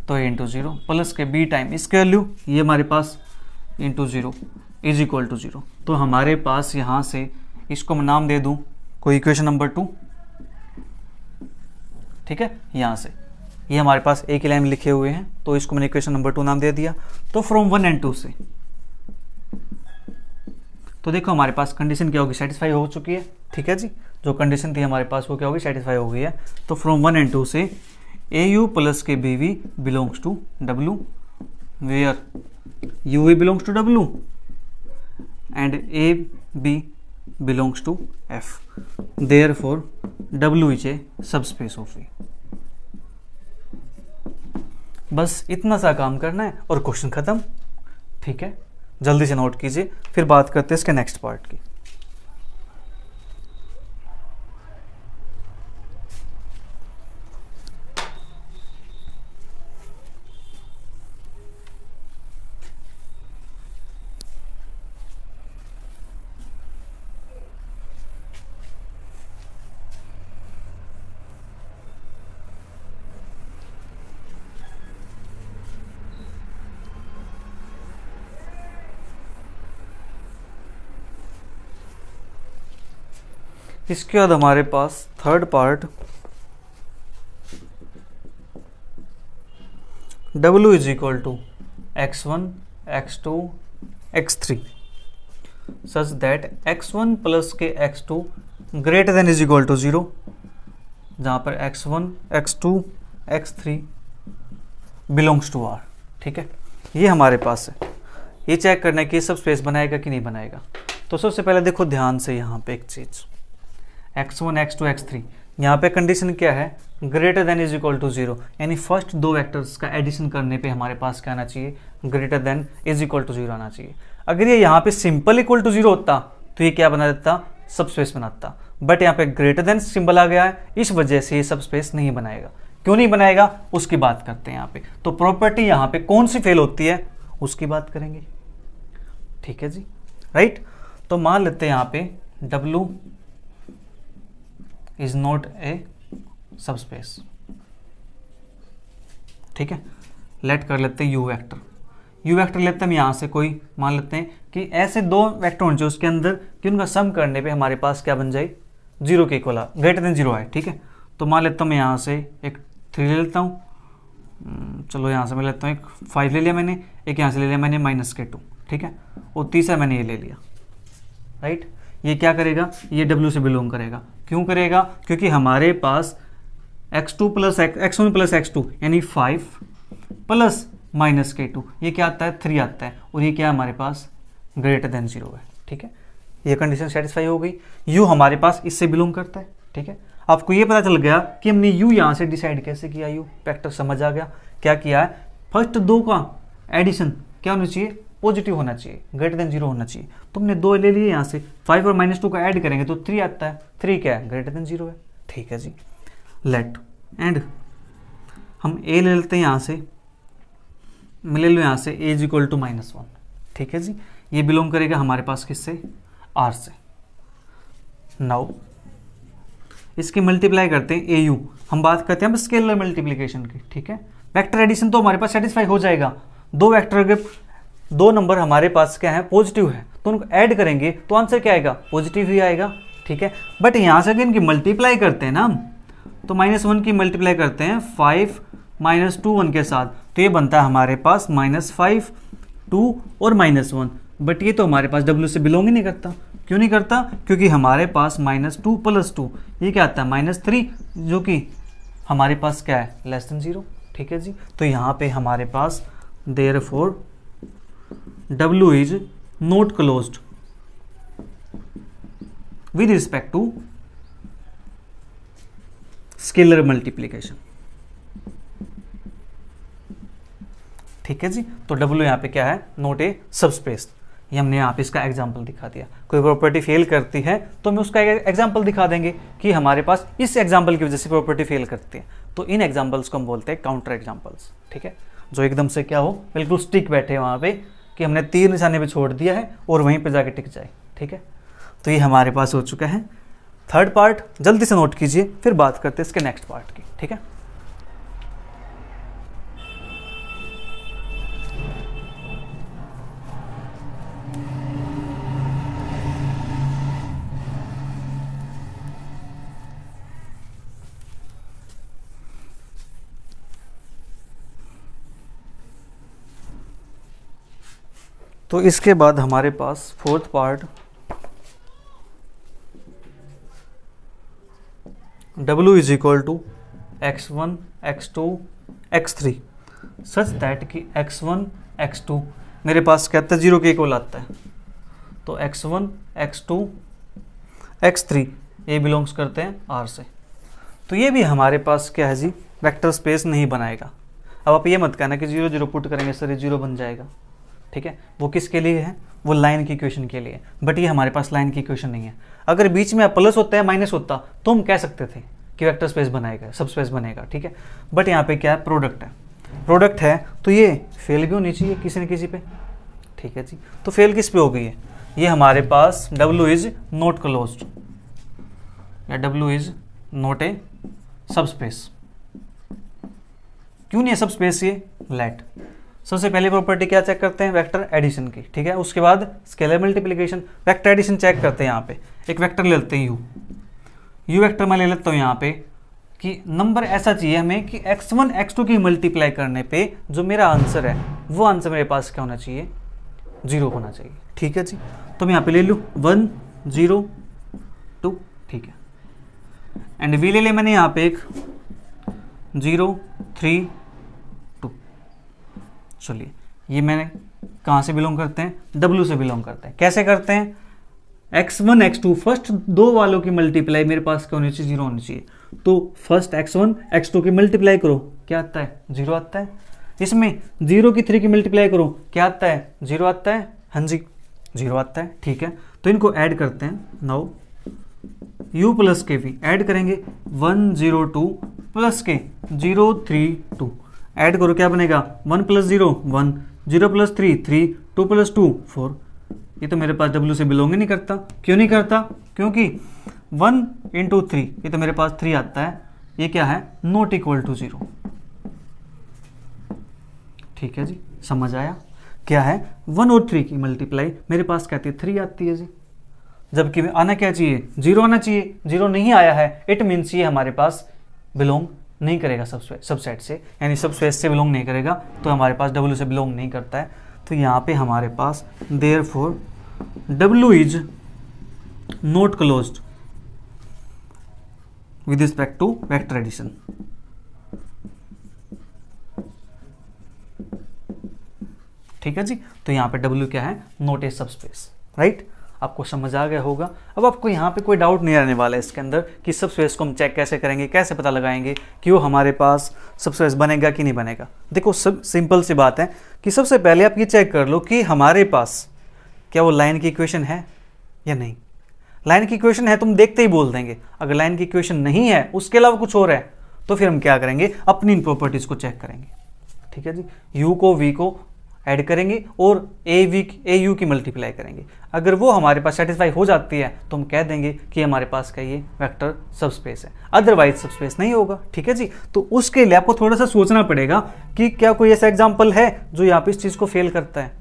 तो ए इंटू जीरो प्लस के बी टाइम इसके वैल्यू ये हमारे पास into zero is equal to zero तो हमारे पास यहाँ से इसको मैं नाम दे दूँ कोई इक्वेशन नंबर टू ठीक है यहाँ से ये यह हमारे पास एक ही लाइन लिखे हुए हैं तो इसको मैंने इक्वेशन नंबर टू नाम दे दिया तो फ्रॉम वन एंड टू से तो देखो हमारे पास कंडीशन क्या होगी सेटिस्फाई हो चुकी है ठीक है जी जो कंडीशन थी हमारे पास वो क्या होगी सेटिस्फाई हो गई है तो फ्रॉम वन एंड टू से ए यू प्लस के b v belongs to W where u v belongs to W and A b belongs to F. Therefore, W is a subspace of V. बस इतना सा काम करना है और क्वेश्चन खत्म ठीक है जल्दी से नोट कीजिए फिर बात करते हैं इसके नेक्स्ट पार्ट की इसके बाद हमारे पास third part W is equal to x one x two x three such that x one plus के x two greater than is equal to zero जहाँ पर x one x two x three belongs to R ठीक है ये हमारे पास है ये चेक करना है कि सब स्पेस बनाएगा कि नहीं बनाएगा तो सबसे पहले देखो ध्यान से यहाँ पे एक चीज़ x one x two x three यहाँ पे कंडीशन क्या है greater than is equal to zero यानी फर्स्ट दो वेक्टर्स का एडिशन करने पे हमारे पास क्या आना चाहिए greater than is equal to zero आना चाहिए अगर ये यहाँ पे सिंपल इक्वल टू जीरो होता तो ये क्या बना देता सब स्पेस बनाता बट यहाँ पे ग्रेटर देन सिंपल आ गया है इस वजह से ये सब स्पेस नहीं बनाएगा क्यों नहीं बनाएगा उसकी बात करते हैं यहाँ पे तो प्रॉपर्टी यहाँ पे कौन सी फेल होती है उसकी बात करेंगे ठीक है जी राइट तो मान लेते हैं यहाँ पे W is not a subspace ठीक है लेट कर लेते हैं यू वैक्टर यू वैक्टर लेते हम यहाँ से कोई मान लेते हैं कि ऐसे दो वैक्टर होने चाहिए उसके अंदर कि उनका सम करने पे हमारे पास क्या बन जाए जीरो के इक्वल ग्रेटर देन जीरो आए ठीक है तो मान लेता हूँ मैं यहाँ से एक थ्री ले लेता हूँ hmm, चलो यहाँ से मैं लेता हूँ एक फाइव ले लिया मैंने एक यहाँ से ले लिया मैंने माइनस के टू ठीक है और तीसरा मैंने ये ले लिया राइट ये क्या करेगा ये डब्ल्यू से बिलोंग करेगा क्यों करेगा क्योंकि हमारे पास x two plus x one plus x two यानी फाइव प्लस माइनस के टू ये क्या आता है थ्री आता है और ये क्या हमारे पास ग्रेटर देन जीरो है ठीक है ये कंडीशन सेटिस्फाई हो गई यू हमारे पास इससे बिलोंग करता है ठीक है आपको ये पता चल गया कि हमने यू यहाँ से डिसाइड कैसे किया यू फैक्टर समझ आ गया क्या किया है फर्स्ट दो का एडिशन क्या होना चाहिए पॉजिटिव होना चाहिए ग्रेटर देन जीरो होना चाहिए तुमने तो दो ले लिए यहाँ से फाइव और माइनस टू का ऐड करेंगे तो थ्री आता है थ्री क्या है ग्रेटर देन जीरो है ठीक है जी लेट एंड हम ए ले लेते हैं यहाँ से मिले लो यहाँ से एज इक्वल टू माइनस वन ठीक है जी ये बिलोंग करेगा हमारे पास किससे आर से नाउ इसकी मल्टीप्लाई करते हैं ए यू हम बात करते हैं हम स्केलर मल्टीप्लीकेशन की ठीक है वेक्टर एडिशन तो हमारे पास सेटिस्फाई हो जाएगा दो वेक्टर अगर दो नंबर हमारे पास क्या है पॉजिटिव है तो उनको ऐड करेंगे तो आंसर क्या आएगा पॉजिटिव ही आएगा ठीक है बट यहाँ से अगर इनकी मल्टीप्लाई करते हैं ना तो माइनस वन की मल्टीप्लाई करते हैं फाइव माइनस टू वन के साथ तो ये बनता है हमारे पास माइनस फाइव टू और माइनस वन बट ये तो हमारे पास डब्ल्यू से बिलोंग ही नहीं करता क्यों नहीं करता क्योंकि हमारे पास माइनस टू प्लस टू ये क्या आता है माइनस थ्री जो कि हमारे पास क्या है लेस देन ज़ीरो ठीक है जी तो यहाँ पे हमारे पास therefore W is not closed with respect to scalar multiplication ठीक है जी तो W यहाँ पे क्या है नोट ए सबस्पेस ये हमने यहाँ पे इसका एग्जाम्पल दिखा दिया कोई प्रॉपर्टी फेल करती है तो हमें उसका एग्जाम्पल दिखा देंगे कि हमारे पास इस एग्जाम्पल की वजह से प्रॉपर्टी फेल करती है तो इन एग्जाम्पल्स को हम बोलते हैं काउंटर एग्जाम्पल्स ठीक है जो एकदम से क्या हो बिल्कुल स्टिक बैठे वहाँ पे कि हमने तीर निशाने पे छोड़ दिया है और वहीं पे जाके टिक जाए ठीक है तो ये हमारे पास हो चुका है थर्ड पार्ट जल्दी से नोट कीजिए फिर बात करते हैं इसके नेक्स्ट पार्ट की ठीक है तो इसके बाद हमारे पास fourth part W is equal to x one x two x three such that कि एक्स वन एक्स टू मेरे पास कहते है जीरो के इक्वल आता है तो x one x two x three ये बिलोंग्स करते हैं आर से तो ये भी हमारे पास क्या है जी वेक्टर स्पेस नहीं बनाएगा अब आप ये मत कहना कि जीरो जीरो पुट करेंगे सर ये जीरो बन जाएगा ठीक है वो किसके लिए है वो लाइन की इक्वेशन के लिए बट ये हमारे पास लाइन की इक्वेशन नहीं है अगर बीच में प्लस होता है माइनस होता तो हम कह सकते थे कि वेक्टर स्पेस बनाएगा सब स्पेस बनेगा ठीक है बट यहाँ पे क्या है प्रोडक्ट है प्रोडक्ट है तो ये फेल भी होनी चाहिए किसी न किसी पे ठीक है जी तो फेल किस पे हो गई है ये हमारे पास डब्ल्यू इज नॉट क्लोज या डब्ल्यू इज नॉट ए सब स्पेस क्यों नहीं है सब स्पेस ये लेट सबसे पहली प्रॉपर्टी क्या चेक करते हैं वेक्टर एडिशन की ठीक है उसके बाद scalar multiplication vector addition check करते हैं यहाँ पे एक वेक्टर ले लेते हैं यू यू वेक्टर मैं ले लेता हूँ यहाँ पे कि नंबर ऐसा चाहिए हमें कि एक्स x2 की मल्टीप्लाई करने पर जो मेरा आंसर है वो आंसर मेरे पास क्या होना चाहिए जीरो होना चाहिए ठीक है जी तो मैं यहाँ पे ले लूँ वन जीरो टू ठीक है एंड वी ले ले मैंने यहाँ पे एक जीरो थ्री चलिए ये मैंने कहाँ से बिलोंग करते हैं W से बिलोंग करते हैं कैसे करते हैं x1 x2 फर्स्ट दो वालों की मल्टीप्लाई मेरे पास क्या होनी चाहिए जीरो होनी चाहिए तो फर्स्ट x1 x2 की मल्टीप्लाई करो क्या आता है जीरो आता है इसमें जीरो की थ्री की मल्टीप्लाई करो क्या आता है जीरो आता है हाँ जी जीरो आता है ठीक है तो इनको ऐड करते हैं नौ u प्लस के भी ऐड करेंगे वन जीरो टू प्लस के जीरो थ्री टू ऐड करो क्या बनेगा one plus zero one zero plus three three two plus two four ये तो मेरे पास डब्ल्यू से बिलोंग ही नहीं करता क्यों नहीं करता क्योंकि वन इंटू थ्री ये तो मेरे पास थ्री आता है ये क्या है नॉट इक्वल टू जीरो ठीक है जी समझ आया क्या है वन और थ्री की मल्टीप्लाई मेरे पास कहती है थ्री आती है जी जबकि आना क्या चाहिए जीरो आना चाहिए जीरो नहीं आया है इट मीन्स ये हमारे पास बिलोंग नहीं करेगा सब सबसेट से यानी सब स्वेस से बिलोंग नहीं करेगा तो हमारे पास डब्ल्यू से बिलोंग नहीं करता है तो यहाँ पे हमारे पास therefore W is not close with respect to vector addition ठीक है जी तो यहाँ पे W क्या है नोट ए सबस्पेस राइट आपको समझ आ गया होगा अब आपको यहाँ पे कोई डाउट नहीं आने वाला है इसके अंदर कि स्वेस को हम चेक कैसे करेंगे कैसे पता लगाएंगे कि वो हमारे पास स्वेस बनेगा कि नहीं बनेगा देखो सब सिंपल सी बात है कि सबसे पहले आप ये चेक कर लो कि हमारे पास क्या वो लाइन की इक्वेशन है या नहीं लाइन की इक्वेशन है तुम तो देखते ही बोल देंगे अगर लाइन की इक्वेशन नहीं है उसके अलावा कुछ और है तो फिर हम क्या करेंगे अपनी इन प्रॉपर्टीज़ को चेक करेंगे ठीक है जी यू को वी को ऐड करेंगे और ए वी ए यू की मल्टीप्लाई करेंगे अगर वो हमारे पास सेटिस्फाई हो जाती है तो हम कह देंगे कि हमारे पास का ये वेक्टर सबस्पेस है अदरवाइज सबस्पेस नहीं होगा ठीक है जी तो उसके लिए आपको थोड़ा सा सोचना पड़ेगा कि क्या कोई ऐसा एग्जाम्पल है जो यहाँ पे इस चीज़ को फेल करता है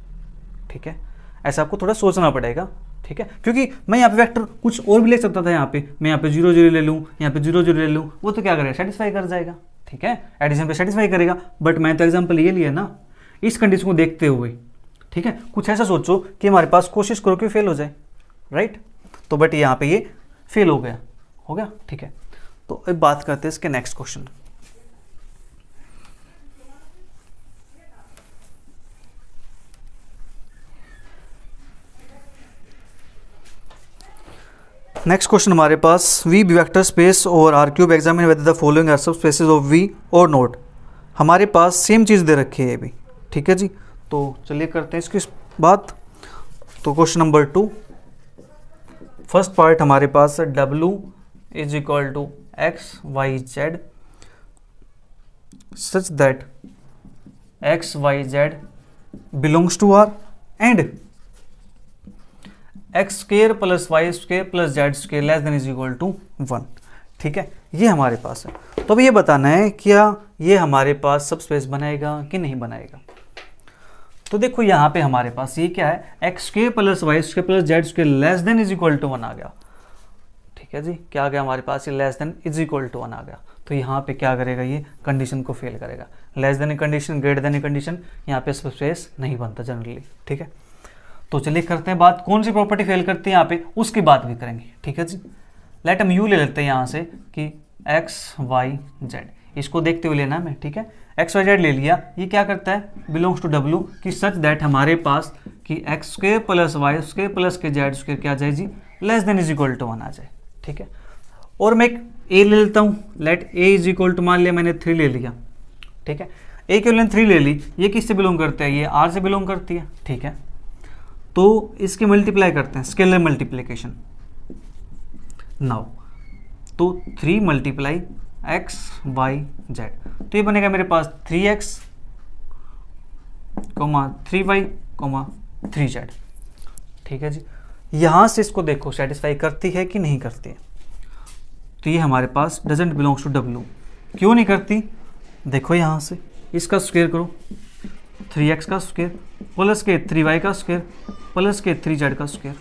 ठीक है ऐसा आपको थोड़ा सोचना पड़ेगा ठीक है क्योंकि मैं यहाँ पे वेक्टर कुछ और भी ले सकता था यहाँ पे मैं यहाँ पे जीरो जीरो ले लूँ यहाँ पे जीरो जीरो ले लूँ वो तो क्या करेगा सेटिस्फाई कर जाएगा ठीक है एडिशन पे सेटिस्फाई करेगा बट मैं तो एग्जाम्पल ये लिया ना इस कंडीशन को देखते हुए ठीक है कुछ ऐसा सोचो कि हमारे पास कोशिश करो कि फेल हो जाए राइट तो बट यहाँ पे ये फेल हो गया हो गया ठीक है तो अब बात करते हैं इसके नेक्स्ट क्वेश्चन नेक्स्ट क्वेश्चन हमारे पास वी वेक्टर स्पेस और R cube examine whether the following are सब स्पेसेस ऑफ वी और नोट हमारे पास सेम चीज़ दे रखी है अभी ठीक है जी तो चलिए करते हैं इसकी बात तो question number two first part हमारे पास है W is equal to x y z such that x y z belongs to R and x square plus y square plus z square less than is equal to one ठीक है ये हमारे पास है तो अब ये बताना है क्या ये हमारे पास सब स्पेस बनाएगा कि नहीं बनाएगा तो देखो यहाँ पे हमारे पास ये क्या है एक्स के plus y square plus z square less than is equal to one आ गया ठीक है जी क्या आ गया हमारे पास ये less than is equal to one आ गया तो यहाँ पे क्या करेगा ये कंडीशन को फेल करेगा less than a condition greater than a condition यहाँ पे स्पेस नहीं बनता जनरली ठीक है तो चलिए करते हैं बात कौन सी प्रॉपर्टी फेल करती है यहाँ पे उसकी बात भी करेंगे ठीक है जी लेट हम यू ले लेते हैं यहाँ से कि एक्स वाई जेड इसको देखते हुए लेना है मैं ठीक है एक्स वाई जेड ले लिया ये क्या करता है बिलोंग्स टू डब्ल्यू कि सच दैट हमारे पास कि x square plus y square plus के जेड स्क्र क्या आ जाए जी less than is equal to one आ जाए ठीक है और मैं एक ए ले लेता हूँ let a is equal to मान लिया मैंने थ्री ले लिया ठीक है ए के लिए थ्री ले ली ये किससे बिलोंग करता है ये आर से बिलोंग करती है ठीक है तो इसके मल्टीप्लाई करते हैं स्केलर मल्टीप्लीकेशन नाउ तो three multiply x y z तो ये बनेगा मेरे पास three x comma three y comma three z ठीक है जी यहाँ से इसको देखो सेटिस्फाई करती है कि नहीं करती है तो ये हमारे पास डजेंट बिलोंग्स टू डब्ल्यू क्यों नहीं करती देखो यहाँ से इसका स्क्वेयर करो थ्री एक्स का स्क्वेयर प्लस के थ्री वाई का स्क्वेयर प्लस के थ्री जेड का स्क्वेयर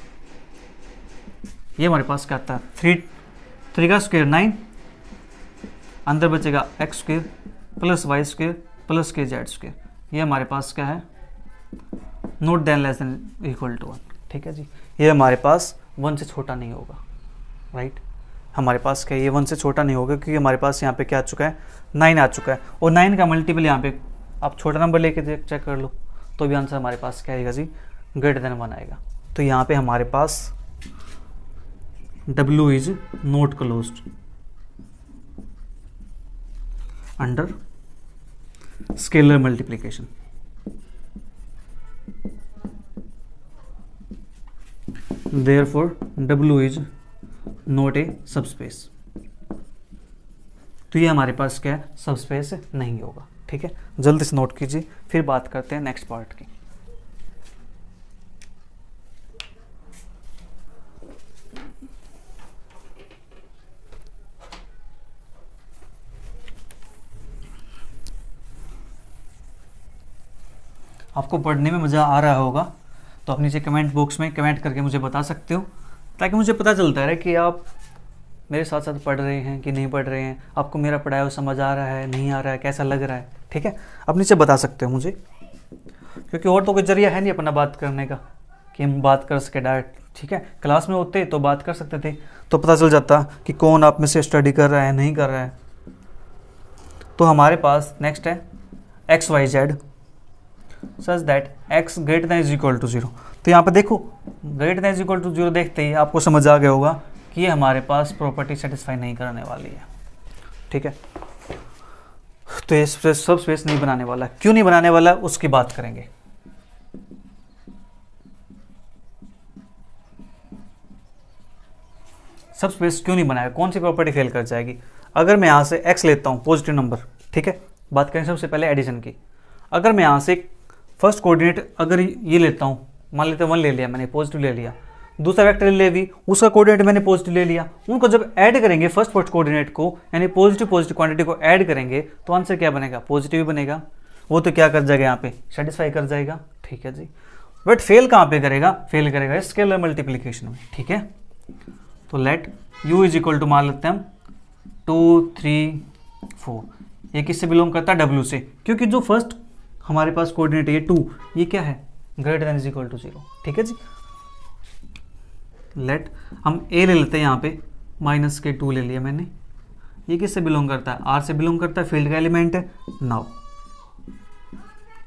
ये हमारे पास क्या आता है थ्री थ्री का स्क्वेयर नाइन अंदर बचेगा x square plus y square plus के जेड स्क्र ये हमारे पास क्या है not then less than equal to one ठीक है जी ये हमारे पास वन से छोटा नहीं होगा राइट हमारे पास क्या ये वन से छोटा नहीं होगा क्योंकि हमारे पास यहाँ पे क्या आ चुका है नाइन आ चुका है और नाइन का मल्टीपल यहाँ पे आप छोटा नंबर लेके चेक कर लो तो भी आंसर हमारे पास क्या आएगा जी ग्रेटर देन वन आएगा तो यहाँ पे हमारे पास W is not closed under scalar multiplication. Therefore, W is not a subspace. तो ये हमारे पास क्या है सबस्पेस नहीं होगा ठीक है जल्दी से नोट कीजिए फिर बात करते हैं नेक्स्ट पार्ट की आपको पढ़ने में मज़ा आ रहा होगा तो आप नीचे कमेंट बॉक्स में कमेंट करके मुझे बता सकते हो ताकि मुझे पता चलता रहे कि आप मेरे साथ साथ पढ़ रहे हैं कि नहीं पढ़ रहे हैं आपको मेरा पढ़ाया हुआ समझ आ रहा है नहीं आ रहा है कैसा लग रहा है ठीक है आप नीचे बता सकते हो मुझे क्योंकि और तो कोई जरिया है नहीं अपना बात करने का कि हम बात कर सके डायरेक्ट ठीक है क्लास में होते तो बात कर सकते थे तो पता चल जाता कि कौन आप में से स्टडी कर रहा है नहीं कर रहा है तो हमारे पास नेक्स्ट है x y z such that x greater than is equal to zero तो यहाँ पर देखो greater than is equal to zero देखते ही आपको समझ आ गया होगा कि ये हमारे पास प्रॉपर्टी सेटिस्फाई नहीं करने वाली है ठीक है तो ये स्पेस सब स्पेस नहीं बनाने वाला क्यों नहीं बनाने वाला उसकी बात करेंगे सब स्पेस क्यों नहीं बनाएगा कौन सी प्रॉपर्टी फेल कर जाएगी अगर मैं यहां से एक्स लेता हूं पॉजिटिव नंबर ठीक है बात करें सबसे पहले एडिशन की अगर मैं यहां से फर्स्ट कोऑर्डिनेट अगर ये लेता हूँ मान लेते वन ले लिया मैंने पॉजिटिव ले लिया दूसरा वेक्टर ले भी उसका कोऑर्डिनेट मैंने पॉजिटिव ले लिया उनको जब ऐड करेंगे फर्स्ट फर्स्ट कोऑर्डिनेट को यानी पॉजिटिव पॉजिटिव क्वांटिटी को ऐड करेंगे तो आंसर क्या बनेगा पॉजिटिव ही बनेगा वो तो क्या कर जाएगा यहाँ पे सेटिस्फाई कर जाएगा ठीक है जी बट फेल कहाँ पे करेगा फेल करेगा स्केलर मल्टीप्लीकेशन में ठीक है तो let u is equal to मान लेते हैं हम टू थ्री फोर ये किससे बिलोंग करता है डब्ल्यू से क्योंकि जो फर्स्ट हमारे पास कोऑर्डिनेट ये टू ये क्या है greater than is equal to zero ठीक है जी लेट हम ए ले लेते हैं यहाँ पे माइनस के टू ले लिया मैंने ये किससे बिलोंग करता है आर से बिलोंग करता है फील्ड का एलिमेंट है now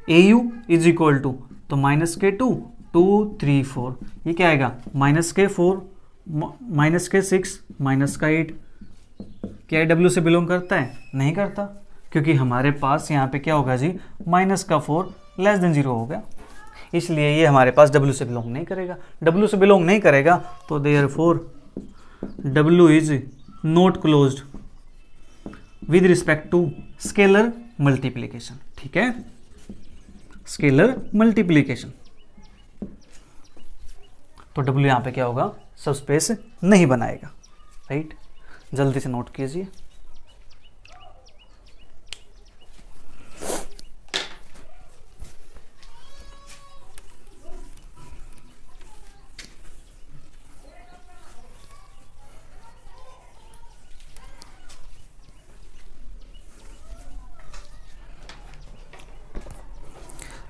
a u is equal to तो माइनस के टू टू थ्री फोर ये क्या आएगा माइनस के फोर माइनस के सिक्स माइनस का एट क्या डब्ल्यू से बिलोंग करता है नहीं करता क्योंकि हमारे पास यहाँ पे क्या होगा जी माइनस का फोर लेस देन जीरो होगा इसलिए ये हमारे पास डब्ल्यू से बिलोंग नहीं करेगा डब्ल्यू से बिलोंग नहीं करेगा तो therefore W is not close with respect to scalar multiplication ठीक है स्केलर मल्टीप्लीकेशन तो डब्ल्यू यहाँ पे क्या होगा सब स्पेस नहीं बनाएगा राइट जल्दी से नोट कीजिए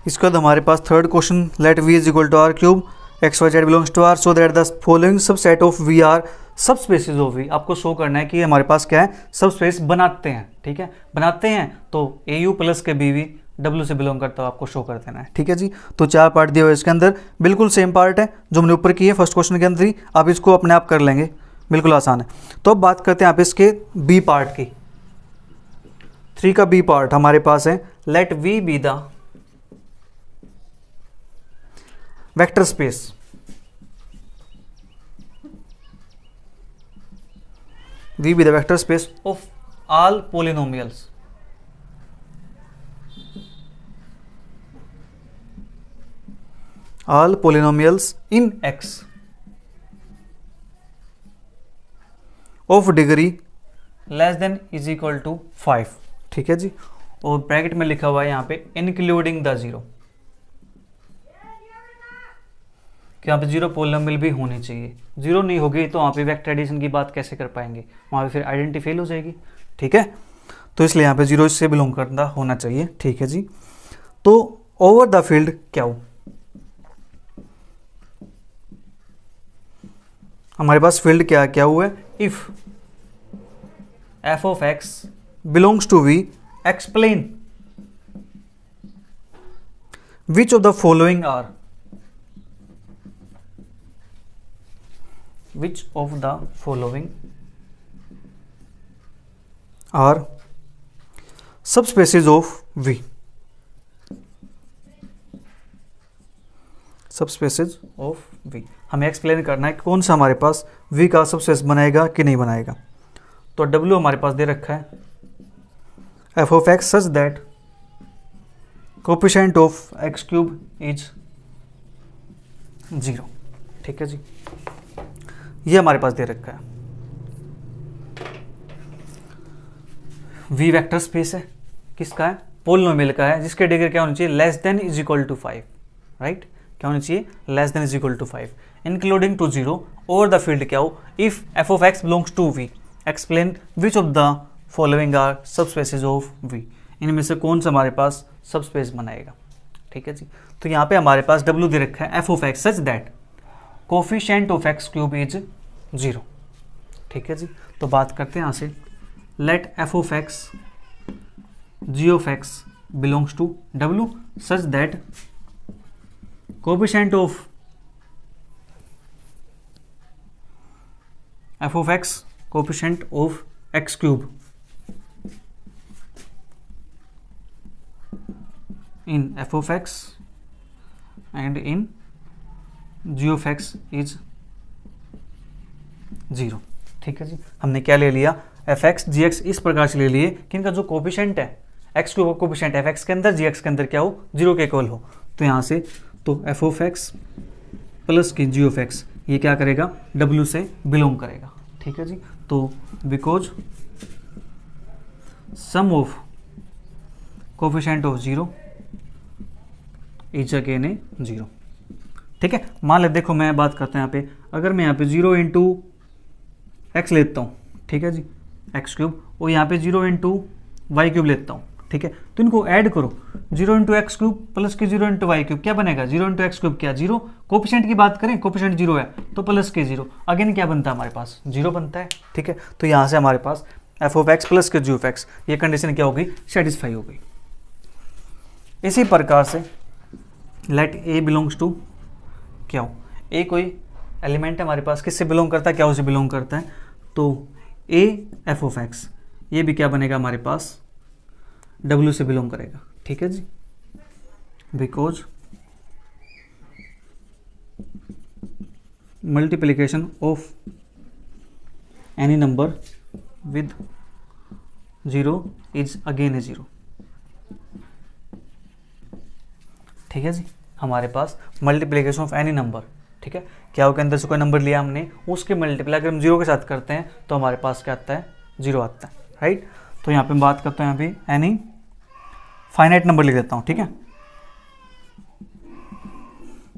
इसके बाद हमारे पास third question let V is equal to R cube x y z belongs to R so that the following subset of V are सब स्पेसिस ऑफ वी आपको शो करना है कि हमारे पास क्या है सब स्पेस बनाते हैं ठीक है बनाते हैं तो ए यू प्लस के बी वी डब्ल्यू से बिलोंग करता है आपको शो कर देना है ठीक है जी तो चार पार्ट दिया हुआ इसके अंदर बिल्कुल सेम पार्ट है जो हमने ऊपर की है फर्स्ट क्वेश्चन के अंदर ही आप इसको अपने आप कर लेंगे बिल्कुल आसान है तो अब बात करते हैं आप इसके बी पार्ट की थ्री का बी पार्ट हमारे पास है let V be the vector space V be the vector space of all polynomials all polynomials in x of degree less than is equal to 5 ठीक है जी और ब्रैकेट में लिखा हुआ है यहाँ पे इंक्लूडिंग द जीरो कि यहाँ पे जीरो पोलम भी होनी चाहिए जीरो नहीं होगी तो वहाँ पे वैक्ट एडिशन की बात कैसे कर पाएंगे वहाँ पे फिर आइडेंटी फेल हो जाएगी ठीक है तो इसलिए यहाँ पे जीरो से बिलोंग करना होना चाहिए ठीक है जी तो ओवर द फील्ड क्या हो हमारे पास फील्ड क्या क्या हुआ है if f of x belongs to V explain which of the following are which of the following are subspecies of v subspaces of V हमें एक्सप्लेन करना है कि कौन सा हमारे पास वी का सबस्पेस बनाएगा कि नहीं बनाएगा तो डब्ल्यू हमारे पास दे रखा है F of x such that coefficient of x cube is zero ठीक है जी ये हमारे पास दे रखा है वी वेक्टर स्पेस है किसका है पोलिनोमियल का है जिसके डिग्री क्या होनी चाहिए less than is equal to five right क्या होनी चाहिए less than is equal to five including to zero over the field क्या हो if f of x belongs to V explain which of the following are सब स्पेसिस ऑफ वी इनमें से कौन सा हमारे पास सब स्पेस बनाएगा ठीक है जी तो यहाँ पे हमारे पास डब्ल्यू दे रखा है F of x such that coefficient of x cube is zero ठीक है जी तो बात करते हैं यहां से let f of x ji of x belongs to W such that coefficient of F of x coefficient of x cube in f of x and in जियो फैक्स इज जीरो ठीक है जी हमने क्या ले लिया एफ एक्स जी एक्स इस प्रकार से ले लिए कि इनका जो कोपिशेंट है एक्स के कोपिशेंट एफ एक्स के अंदर जी एक्स के अंदर क्या हो जीरो के इक्वल हो तो यहाँ से तो एफ ऑफ एक्स प्लस की जी ऑफ एक्स ये क्या करेगा डब्ल्यू से बिलोंग करेगा ठीक है जी तो because sum of coefficient of zero is again a zero ठीक है मान ले देखो मैं बात करता हूँ यहाँ पे अगर मैं यहाँ पे जीरो इंटू एक्स लेता हूँ ठीक है जी एक्स क्यूब और यहाँ पे जीरो इंटू वाई क्यूब लेता हूँ ठीक है तो इनको ऐड करो zero into x cube plus के जीरो इंटू वाई क्यूब क्या बनेगा जीरो इंटू एक्स क्यूब क्या जीरो कोपिशेंट की बात करें कोपिशेंट जीरो है तो प्लस के जीरो अगेन क्या बनता है हमारे पास जीरो बनता है ठीक है तो यहाँ से हमारे पास एफ ऑफ एक्स प्लस के जी ऑफ एक्स ये कंडीशन क्या हो गई सेटिस्फाई हो गई इसी प्रकार से लेट ए बिलोंग्स टू क्या हो ए कोई एलिमेंट है हमारे पास किससे बिलोंग करता है क्या उसे बिलोंग करता है तो ए एफ ऑफ एक्स ये भी क्या बनेगा हमारे पास डब्ल्यू से बिलोंग करेगा ठीक है जी because multiplication of any number with zero is again a zero ठीक है जी हमारे पास मल्टीप्लीकेशन ऑफ एनी नंबर ठीक है क्या के अंदर से कोई नंबर लिया हमने उसके मल्टीप्लाई अगर हम जीरो के साथ करते हैं तो हमारे पास क्या आता है जीरो आता है राइट तो यहाँ पे बात करते हैं अभी एनी फाइनाइट नंबर लिख देता हूँ ठीक है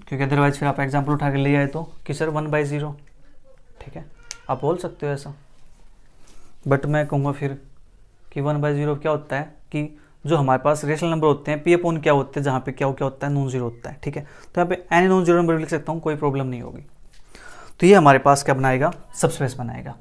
क्योंकि अदरवाइज फिर आप एग्जाम्पल उठा के ले आए तो कि सर वन बाई ज़ीरो ठीक है आप बोल सकते हो ऐसा बट मैं कहूँगा फिर कि वन बाई ज़ीरो क्या होता है कि जो हमारे पास रेशनल नंबर होते हैं पी अपोन क्या होते हैं जहाँ पे क्या हो क्या होता है नॉन जीरो होता है ठीक है तो यहाँ पे एनी नॉन जीरो नंबर लिख सकता हूँ कोई प्रॉब्लम नहीं होगी तो ये हमारे पास क्या बनाएगा सबस्पेस बनाएगा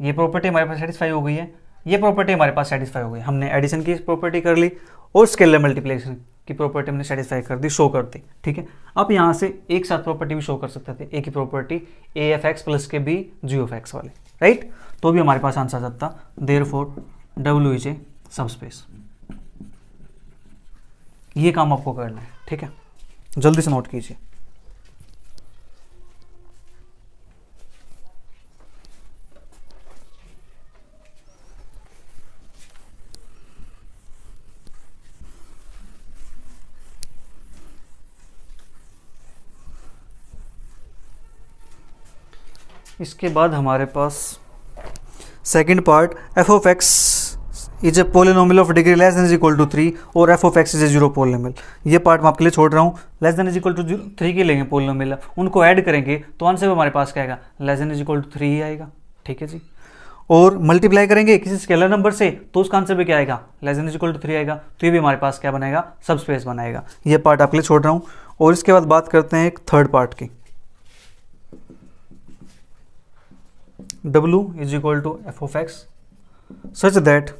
ये प्रॉपर्टी हमारे पास सेटिस्फाई हो गई है ये प्रॉपर्टी हमारे पास सेटिस्फाई हो गई हमने एडिशन की प्रॉपर्टी कर ली और स्केलर मल्टीप्लीकेशन की प्रॉपर्टी हमने सेटिस्फाई कर दी शो कर दी ठीक है आप यहाँ से एक साथ प्रॉपर्टी भी शो कर सकते थे एक ही property a f x plus के बी जी एफ एक्स वाले राइट तो भी हमारे पास आंसर आ जाता therefore W is a subspace ये काम आपको करना है ठीक है जल्दी से नोट कीजिए इसके बाद हमारे पास second part f of x is a polynomial of degree less than is equal to three और f of x is a zero polynomial ये पार्ट मैं आपके लिए छोड़ रहा हूँ less than is equal to zero three के लेंगे पोलिनोमिल उनको ऐड करेंगे तो आंसर हमारे पास क्या आएगा less than is equal to three ही आएगा ठीक है जी और मल्टीप्लाई करेंगे किसी स्केलर नंबर से तो उसका आंसर भी क्या आएगा less than is equal to three आएगा तो ये भी हमारे पास क्या बनाएगा सब स्पेस बनाएगा ये पार्ट आपके लिए छोड़ रहा हूँ और इसके बाद बात करते हैं एक थर्ड पार्ट की W is equal to F of x such that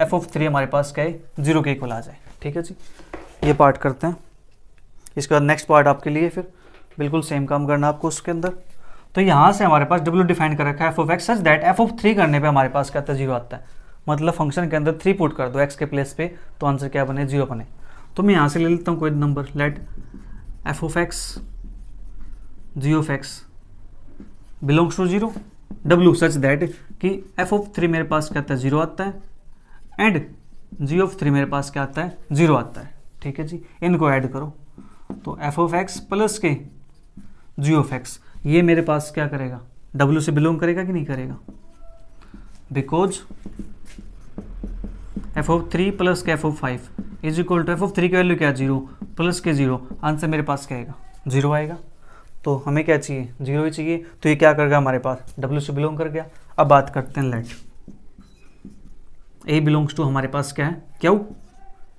F of three हमारे पास क्या है जीरो के इक्वल आ जाए ठीक है जी ये पार्ट करते हैं इसके बाद नेक्स्ट पार्ट आपके लिए फिर बिल्कुल सेम काम करना आपको उसके अंदर तो यहाँ से हमारे पास डब्ल्यू डिफाइन कर रखा है F of x such that F of three करने पे हमारे पास क्या है जीरो आता है मतलब फंक्शन के अंदर थ्री पुट कर दो एक्स के प्लेस पे तो आंसर क्या बने जीरो बने तो मैं यहाँ से ले लेता हूँ कोई number let f of x ji of x belongs to zero W such that कि एफ ऑफ थ्री मेरे पास क्या है जीरो आता है एंड जी ऑफ थ्री मेरे पास क्या आता है जीरो आता है ठीक है जी इनको ऐड करो तो एफ ऑफ एक्स प्लस के जी ऑफ एक्स ये मेरे पास क्या करेगा डब्ल्यू से बिलोंग करेगा कि नहीं करेगा because F of three plus K F of five is equal to F of three की वैल्यू क्या जीरो प्लस के जीरो आंसर मेरे पास क्या आएगा जीरो आएगा तो हमें क्या चाहिए जीरो ही चाहिए तो ये क्या कर गया हमारे पास डब्ल्यू से बिलोंग कर गया अब बात करते हैं लेट ए बिलोंग्स टू हमारे पास क्या है क्यों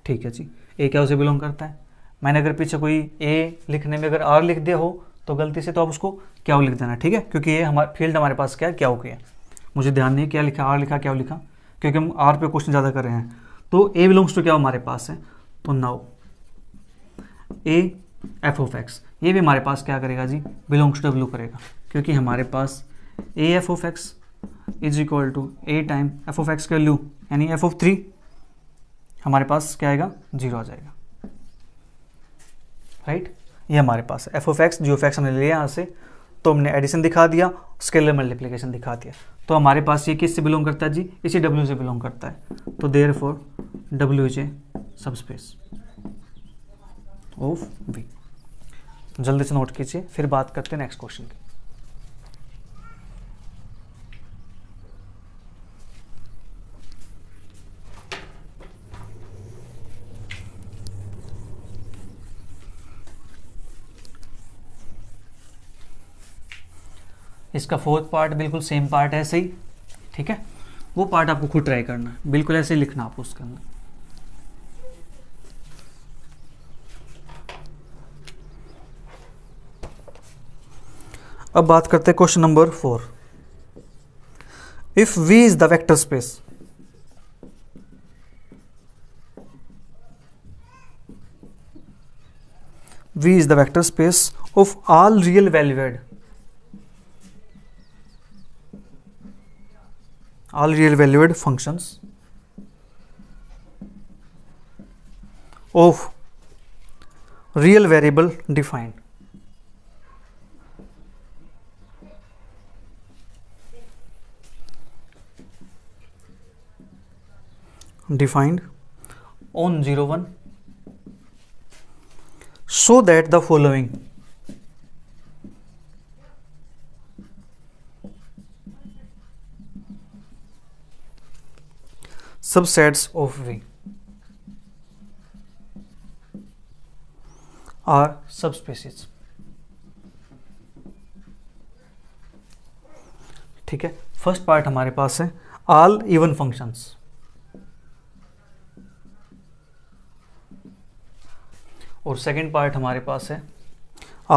ठीक है जी ए क्या से बिलोंग करता है मैंने अगर पीछे कोई ए लिखने में अगर आर लिख दिया हो तो गलती से तो आप उसको क्या लिख देना ठीक है क्योंकि ये हमारा फील्ड हमारे पास क्या है क्या की है मुझे ध्यान नहीं क्या लिखा आर लिखा क्या लिखा क्योंकि हम आर पे क्वेश्चन ज़्यादा कर रहे हैं तो ए बिलोंग्स टू क्या हमारे पास है तो now A F of X ये भी हमारे पास क्या करेगा जी बिलोंग्स टू डब्ल्यू करेगा क्योंकि हमारे पास A F of X is equal to A time F of X का वैल्यू यानी एफ ऑफ थ्री हमारे पास क्या आएगा जीरो आ जाएगा राइट right? ये हमारे पास F of x ji of एक्स हमने लिया यहाँ से तो हमने एडिशन दिखा दिया स्केलर मल्टीप्लीकेशन दिखा दिया तो हमारे पास ये किससे बिलोंग करता है जी इसी डब्ल्यू से बिलोंग करता है तो therefore W is a subspace of V जल्दी से नोट कीजिए फिर बात करते हैं नेक्स्ट क्वेश्चन की इसका फोर्थ पार्ट बिल्कुल सेम पार्ट ऐसे ही ठीक है वो पार्ट आपको खुद ट्राई करना है बिल्कुल ऐसे ही लिखना आपको उसके अंदर अब बात करते हैं question number four if V is the vector space V is the vector space of all real valued all real valued functions of real variable defined. defined on 01 so that the following subsets of V or subspaces. ठीक है फर्स्ट पार्ट हमारे पास है ऑल इवन फंक्शंस और सेकंड पार्ट हमारे पास है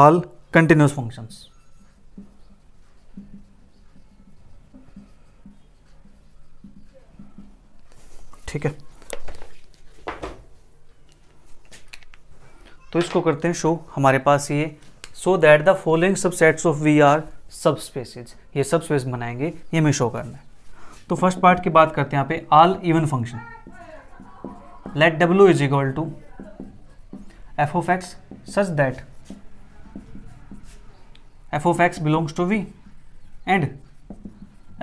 ऑल कंटिन्यूस फंक्शंस ठीक है तो इसको करते हैं शो हमारे पास ये so that the following subsets of V are subspaces ये सब स्पेस बनाएंगे ये हमें शो करना है तो फर्स्ट पार्ट की बात करते हैं यहाँ पे all even function let W is equal to F of x such that F of x belongs to V and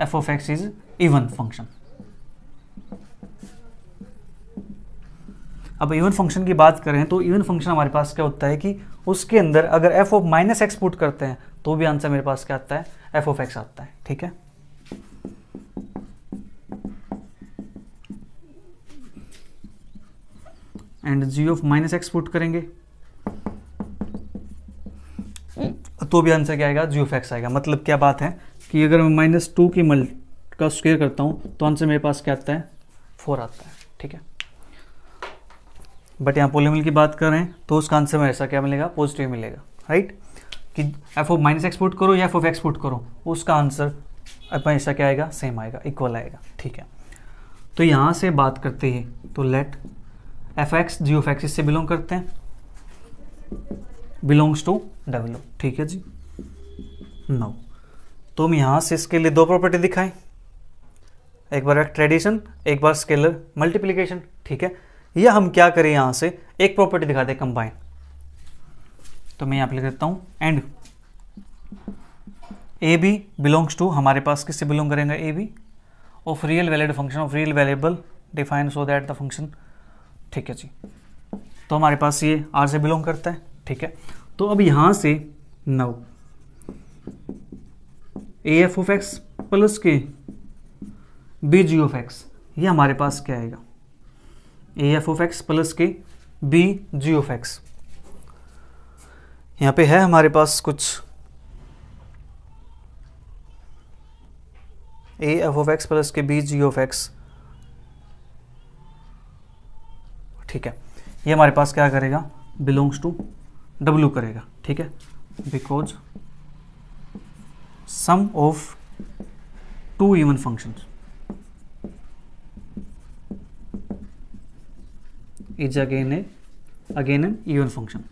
F of x is even function अब इवन फंक्शन की बात करें तो इवन फंक्शन हमारे पास क्या होता है कि उसके अंदर अगर F of minus X put करते हैं तो भी आंसर मेरे पास क्या आता है एफ ऑफ एक्स आता है ठीक है and G of minus X put करेंगे तो भी आंसर क्या आएगा जी ऑफ एक्स आएगा मतलब क्या बात है कि अगर मैं माइनस टू की मल्ट का स्क्वेयर करता हूं तो आंसर मेरे पास क्या आता है फोर आता है ठीक है बट यहाँ पोलिमिल की बात करें तो उसका आंसर में ऐसा क्या मिलेगा पॉजिटिव मिलेगा राइट कि F of minus X put करो या एफ ऑफ एक्स पुट करो उसका आंसर अपना ऐसा क्या आएगा सेम आएगा इक्वल आएगा ठीक है तो यहाँ से बात करते ही तो let F X G of X इससे बिलोंग करते हैं बिलोंग्स टू डेवलप ठीक है जी नो तो हम यहाँ से इसके लिए दो प्रॉपर्टी दिखाएं एक बार एक ट्रेडिशन एक बार स्केलर मल्टीप्लिकेशन ठीक है या हम क्या करें यहां से एक प्रॉपर्टी दिखा दे कंबाइन तो मैं यहां पर लिख देता हूं and A B belongs to हमारे पास किससे बिलोंग करेंगे A B of real valued function of real variable define so that the function ठीक है जी तो हमारे पास ये आर से बिलोंग करता है ठीक है तो अब यहां से now A F of x plus के बी जी ऑफ एक्स ये हमारे पास क्या आएगा A F of x plus के बी जी ऑफ एक्स यहाँ पे है हमारे पास कुछ A F of x plus के बी जी ऑफ एक्स ठीक है ये हमारे पास क्या करेगा बिलोंग्स टू डब्ल्यू करेगा ठीक है because sum of two even functions is again a again an even function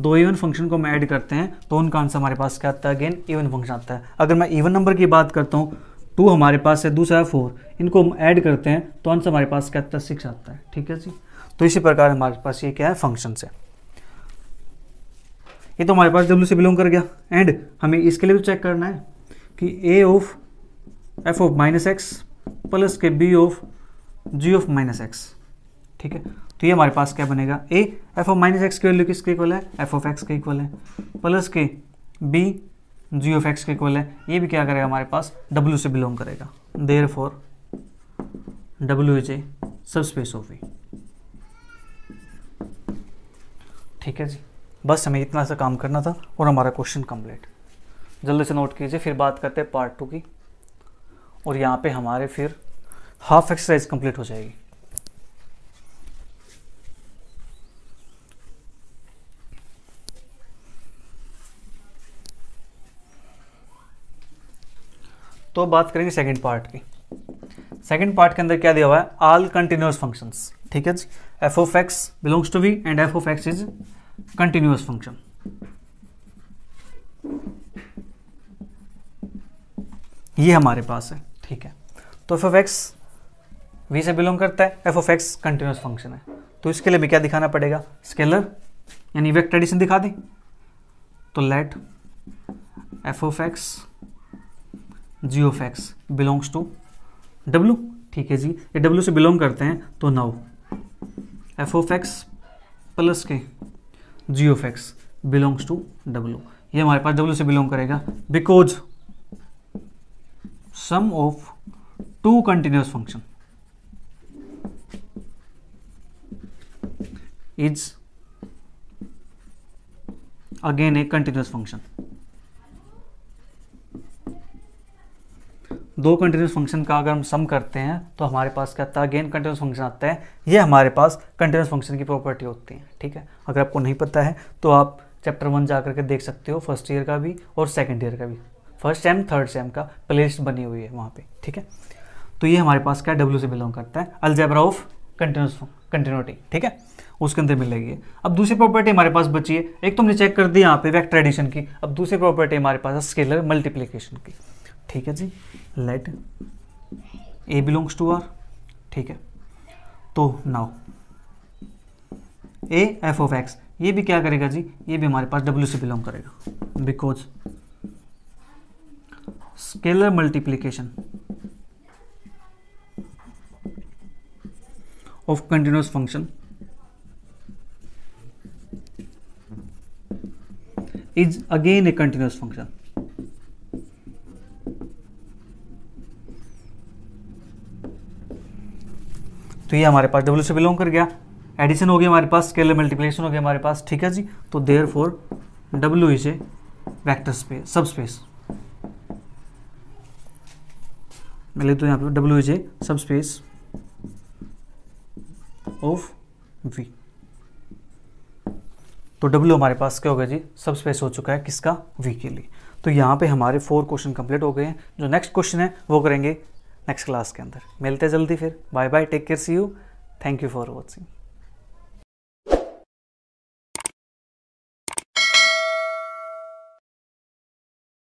दो इवन फंक्शन को हम ऐड करते हैं तो उनका आंसर हमारे पास क्या आता है अगेन इवन फंक्शन आता है अगर मैं इवन नंबर की बात करता हूँ टू हमारे पास है दूसरा फोर इनको हम ऐड करते हैं तो आंसर हमारे पास क्या आता है सिक्स आता है ठीक है जी तो इसी प्रकार हमारे पास ये क्या है फंक्शन है ये तो हमारे पास डब्ल्यू से बिलोंग कर गया एंड हमें इसके लिए भी चेक करना है कि A of F of minus X plus के B of G of minus X ठीक है तो ये हमारे पास क्या बनेगा A F of minus X की वैल्यू किसके इक्वल है एफ ऑफ एक्स के इक्वल है प्लस के बी जी ऑफ एक्स के इक्वल है ये भी क्या करेगा हमारे पास डब्ल्यू से बिलोंग करेगा therefore W is a सब स्पेस ऑफ वी ठीक है जी बस हमें इतना सा काम करना था और हमारा क्वेश्चन कंप्लीट जल्दी से नोट कीजिए फिर बात करते हैं पार्ट टू की और यहाँ पे हमारे फिर हाफ एक्सरसाइज कंप्लीट हो जाएगी तो बात करेंगे सेकेंड पार्ट की सेकेंड पार्ट के अंदर क्या दिया हुआ है ऑल कंटिन्यूस फंक्शन ठीक है F of X belongs to V and F of X is continuous function ये हमारे पास है ठीक है तो एफ ओफ एक्स वी से बिलोंग करता है F of X continuous function है तो इसके लिए भी क्या दिखाना पड़ेगा स्केलर यानी वेक्टर एडिशन दिखा दें तो let F of X ji of x belongs to W ठीक है जी ये डब्ल्यू से बिलोंग करते हैं तो now F of x plus के जी of x belongs to W ये हमारे पास डब्ल्यू से बिलोंग करेगा because sum of two continuous function is again a continuous function दो कंटिन्यूस फंक्शन का अगर हम सम करते हैं तो हमारे पास क्या आता है अगेन कंटिन्यूस फंक्शन आता है ये हमारे पास कंटिन्यूस फंक्शन की प्रॉपर्टी होती है ठीक है अगर आपको नहीं पता है तो आप चैप्टर वन जा करके देख सकते हो फर्स्ट ईयर का भी और सेकेंड ईयर का भी फर्स्ट सेम थर्ड सेम का प्लेलिस्ट बनी हुई है वहाँ पर ठीक है तो ये हमारे पास क्या डब्ल्यू से बिलोंग करता है अल्जेब्रा ऑफ कंटिन्यूस कंटिन्यूटी ठीक है उसके अंदर मिलेगी अब दूसरी प्रॉपर्टी हमारे पास बची है एक तो हमने चेक कर दी यहाँ पे वैक्टर एडिशन की अब दूसरी प्रॉपर्टी हमारे पास है स्केलर मल्टीप्लीकेशन की ठीक है जी let A belongs to R ठीक है तो now A F of x ये भी क्या करेगा जी ये भी हमारे पास डब्ल्यू से बिलोंग करेगा because scalar multiplication of continuous function is again a continuous function तो ये हमारे पास डब्ल्यू से बिलोंग कर गया एडिशन हो गया हमारे पास स्केलर मल्टीप्लिकेशन हो गया हमारे पास ठीक है जी तो therefore W is a vector space subspace पहले तो यहाँ पे डब्ल्यू इज ए सब स्पेस ऑफ वी तो डब्ल्यू हमारे पास क्या हो गया जी सब स्पेस हो चुका है किसका वी के लिए तो यहाँ पे हमारे फोर क्वेश्चन कंप्लीट हो गए हैं जो नेक्स्ट क्वेश्चन है वो करेंगे नेक्स्ट क्लास के अंदर मिलते जल्दी फिर bye bye take care see you thank you for watching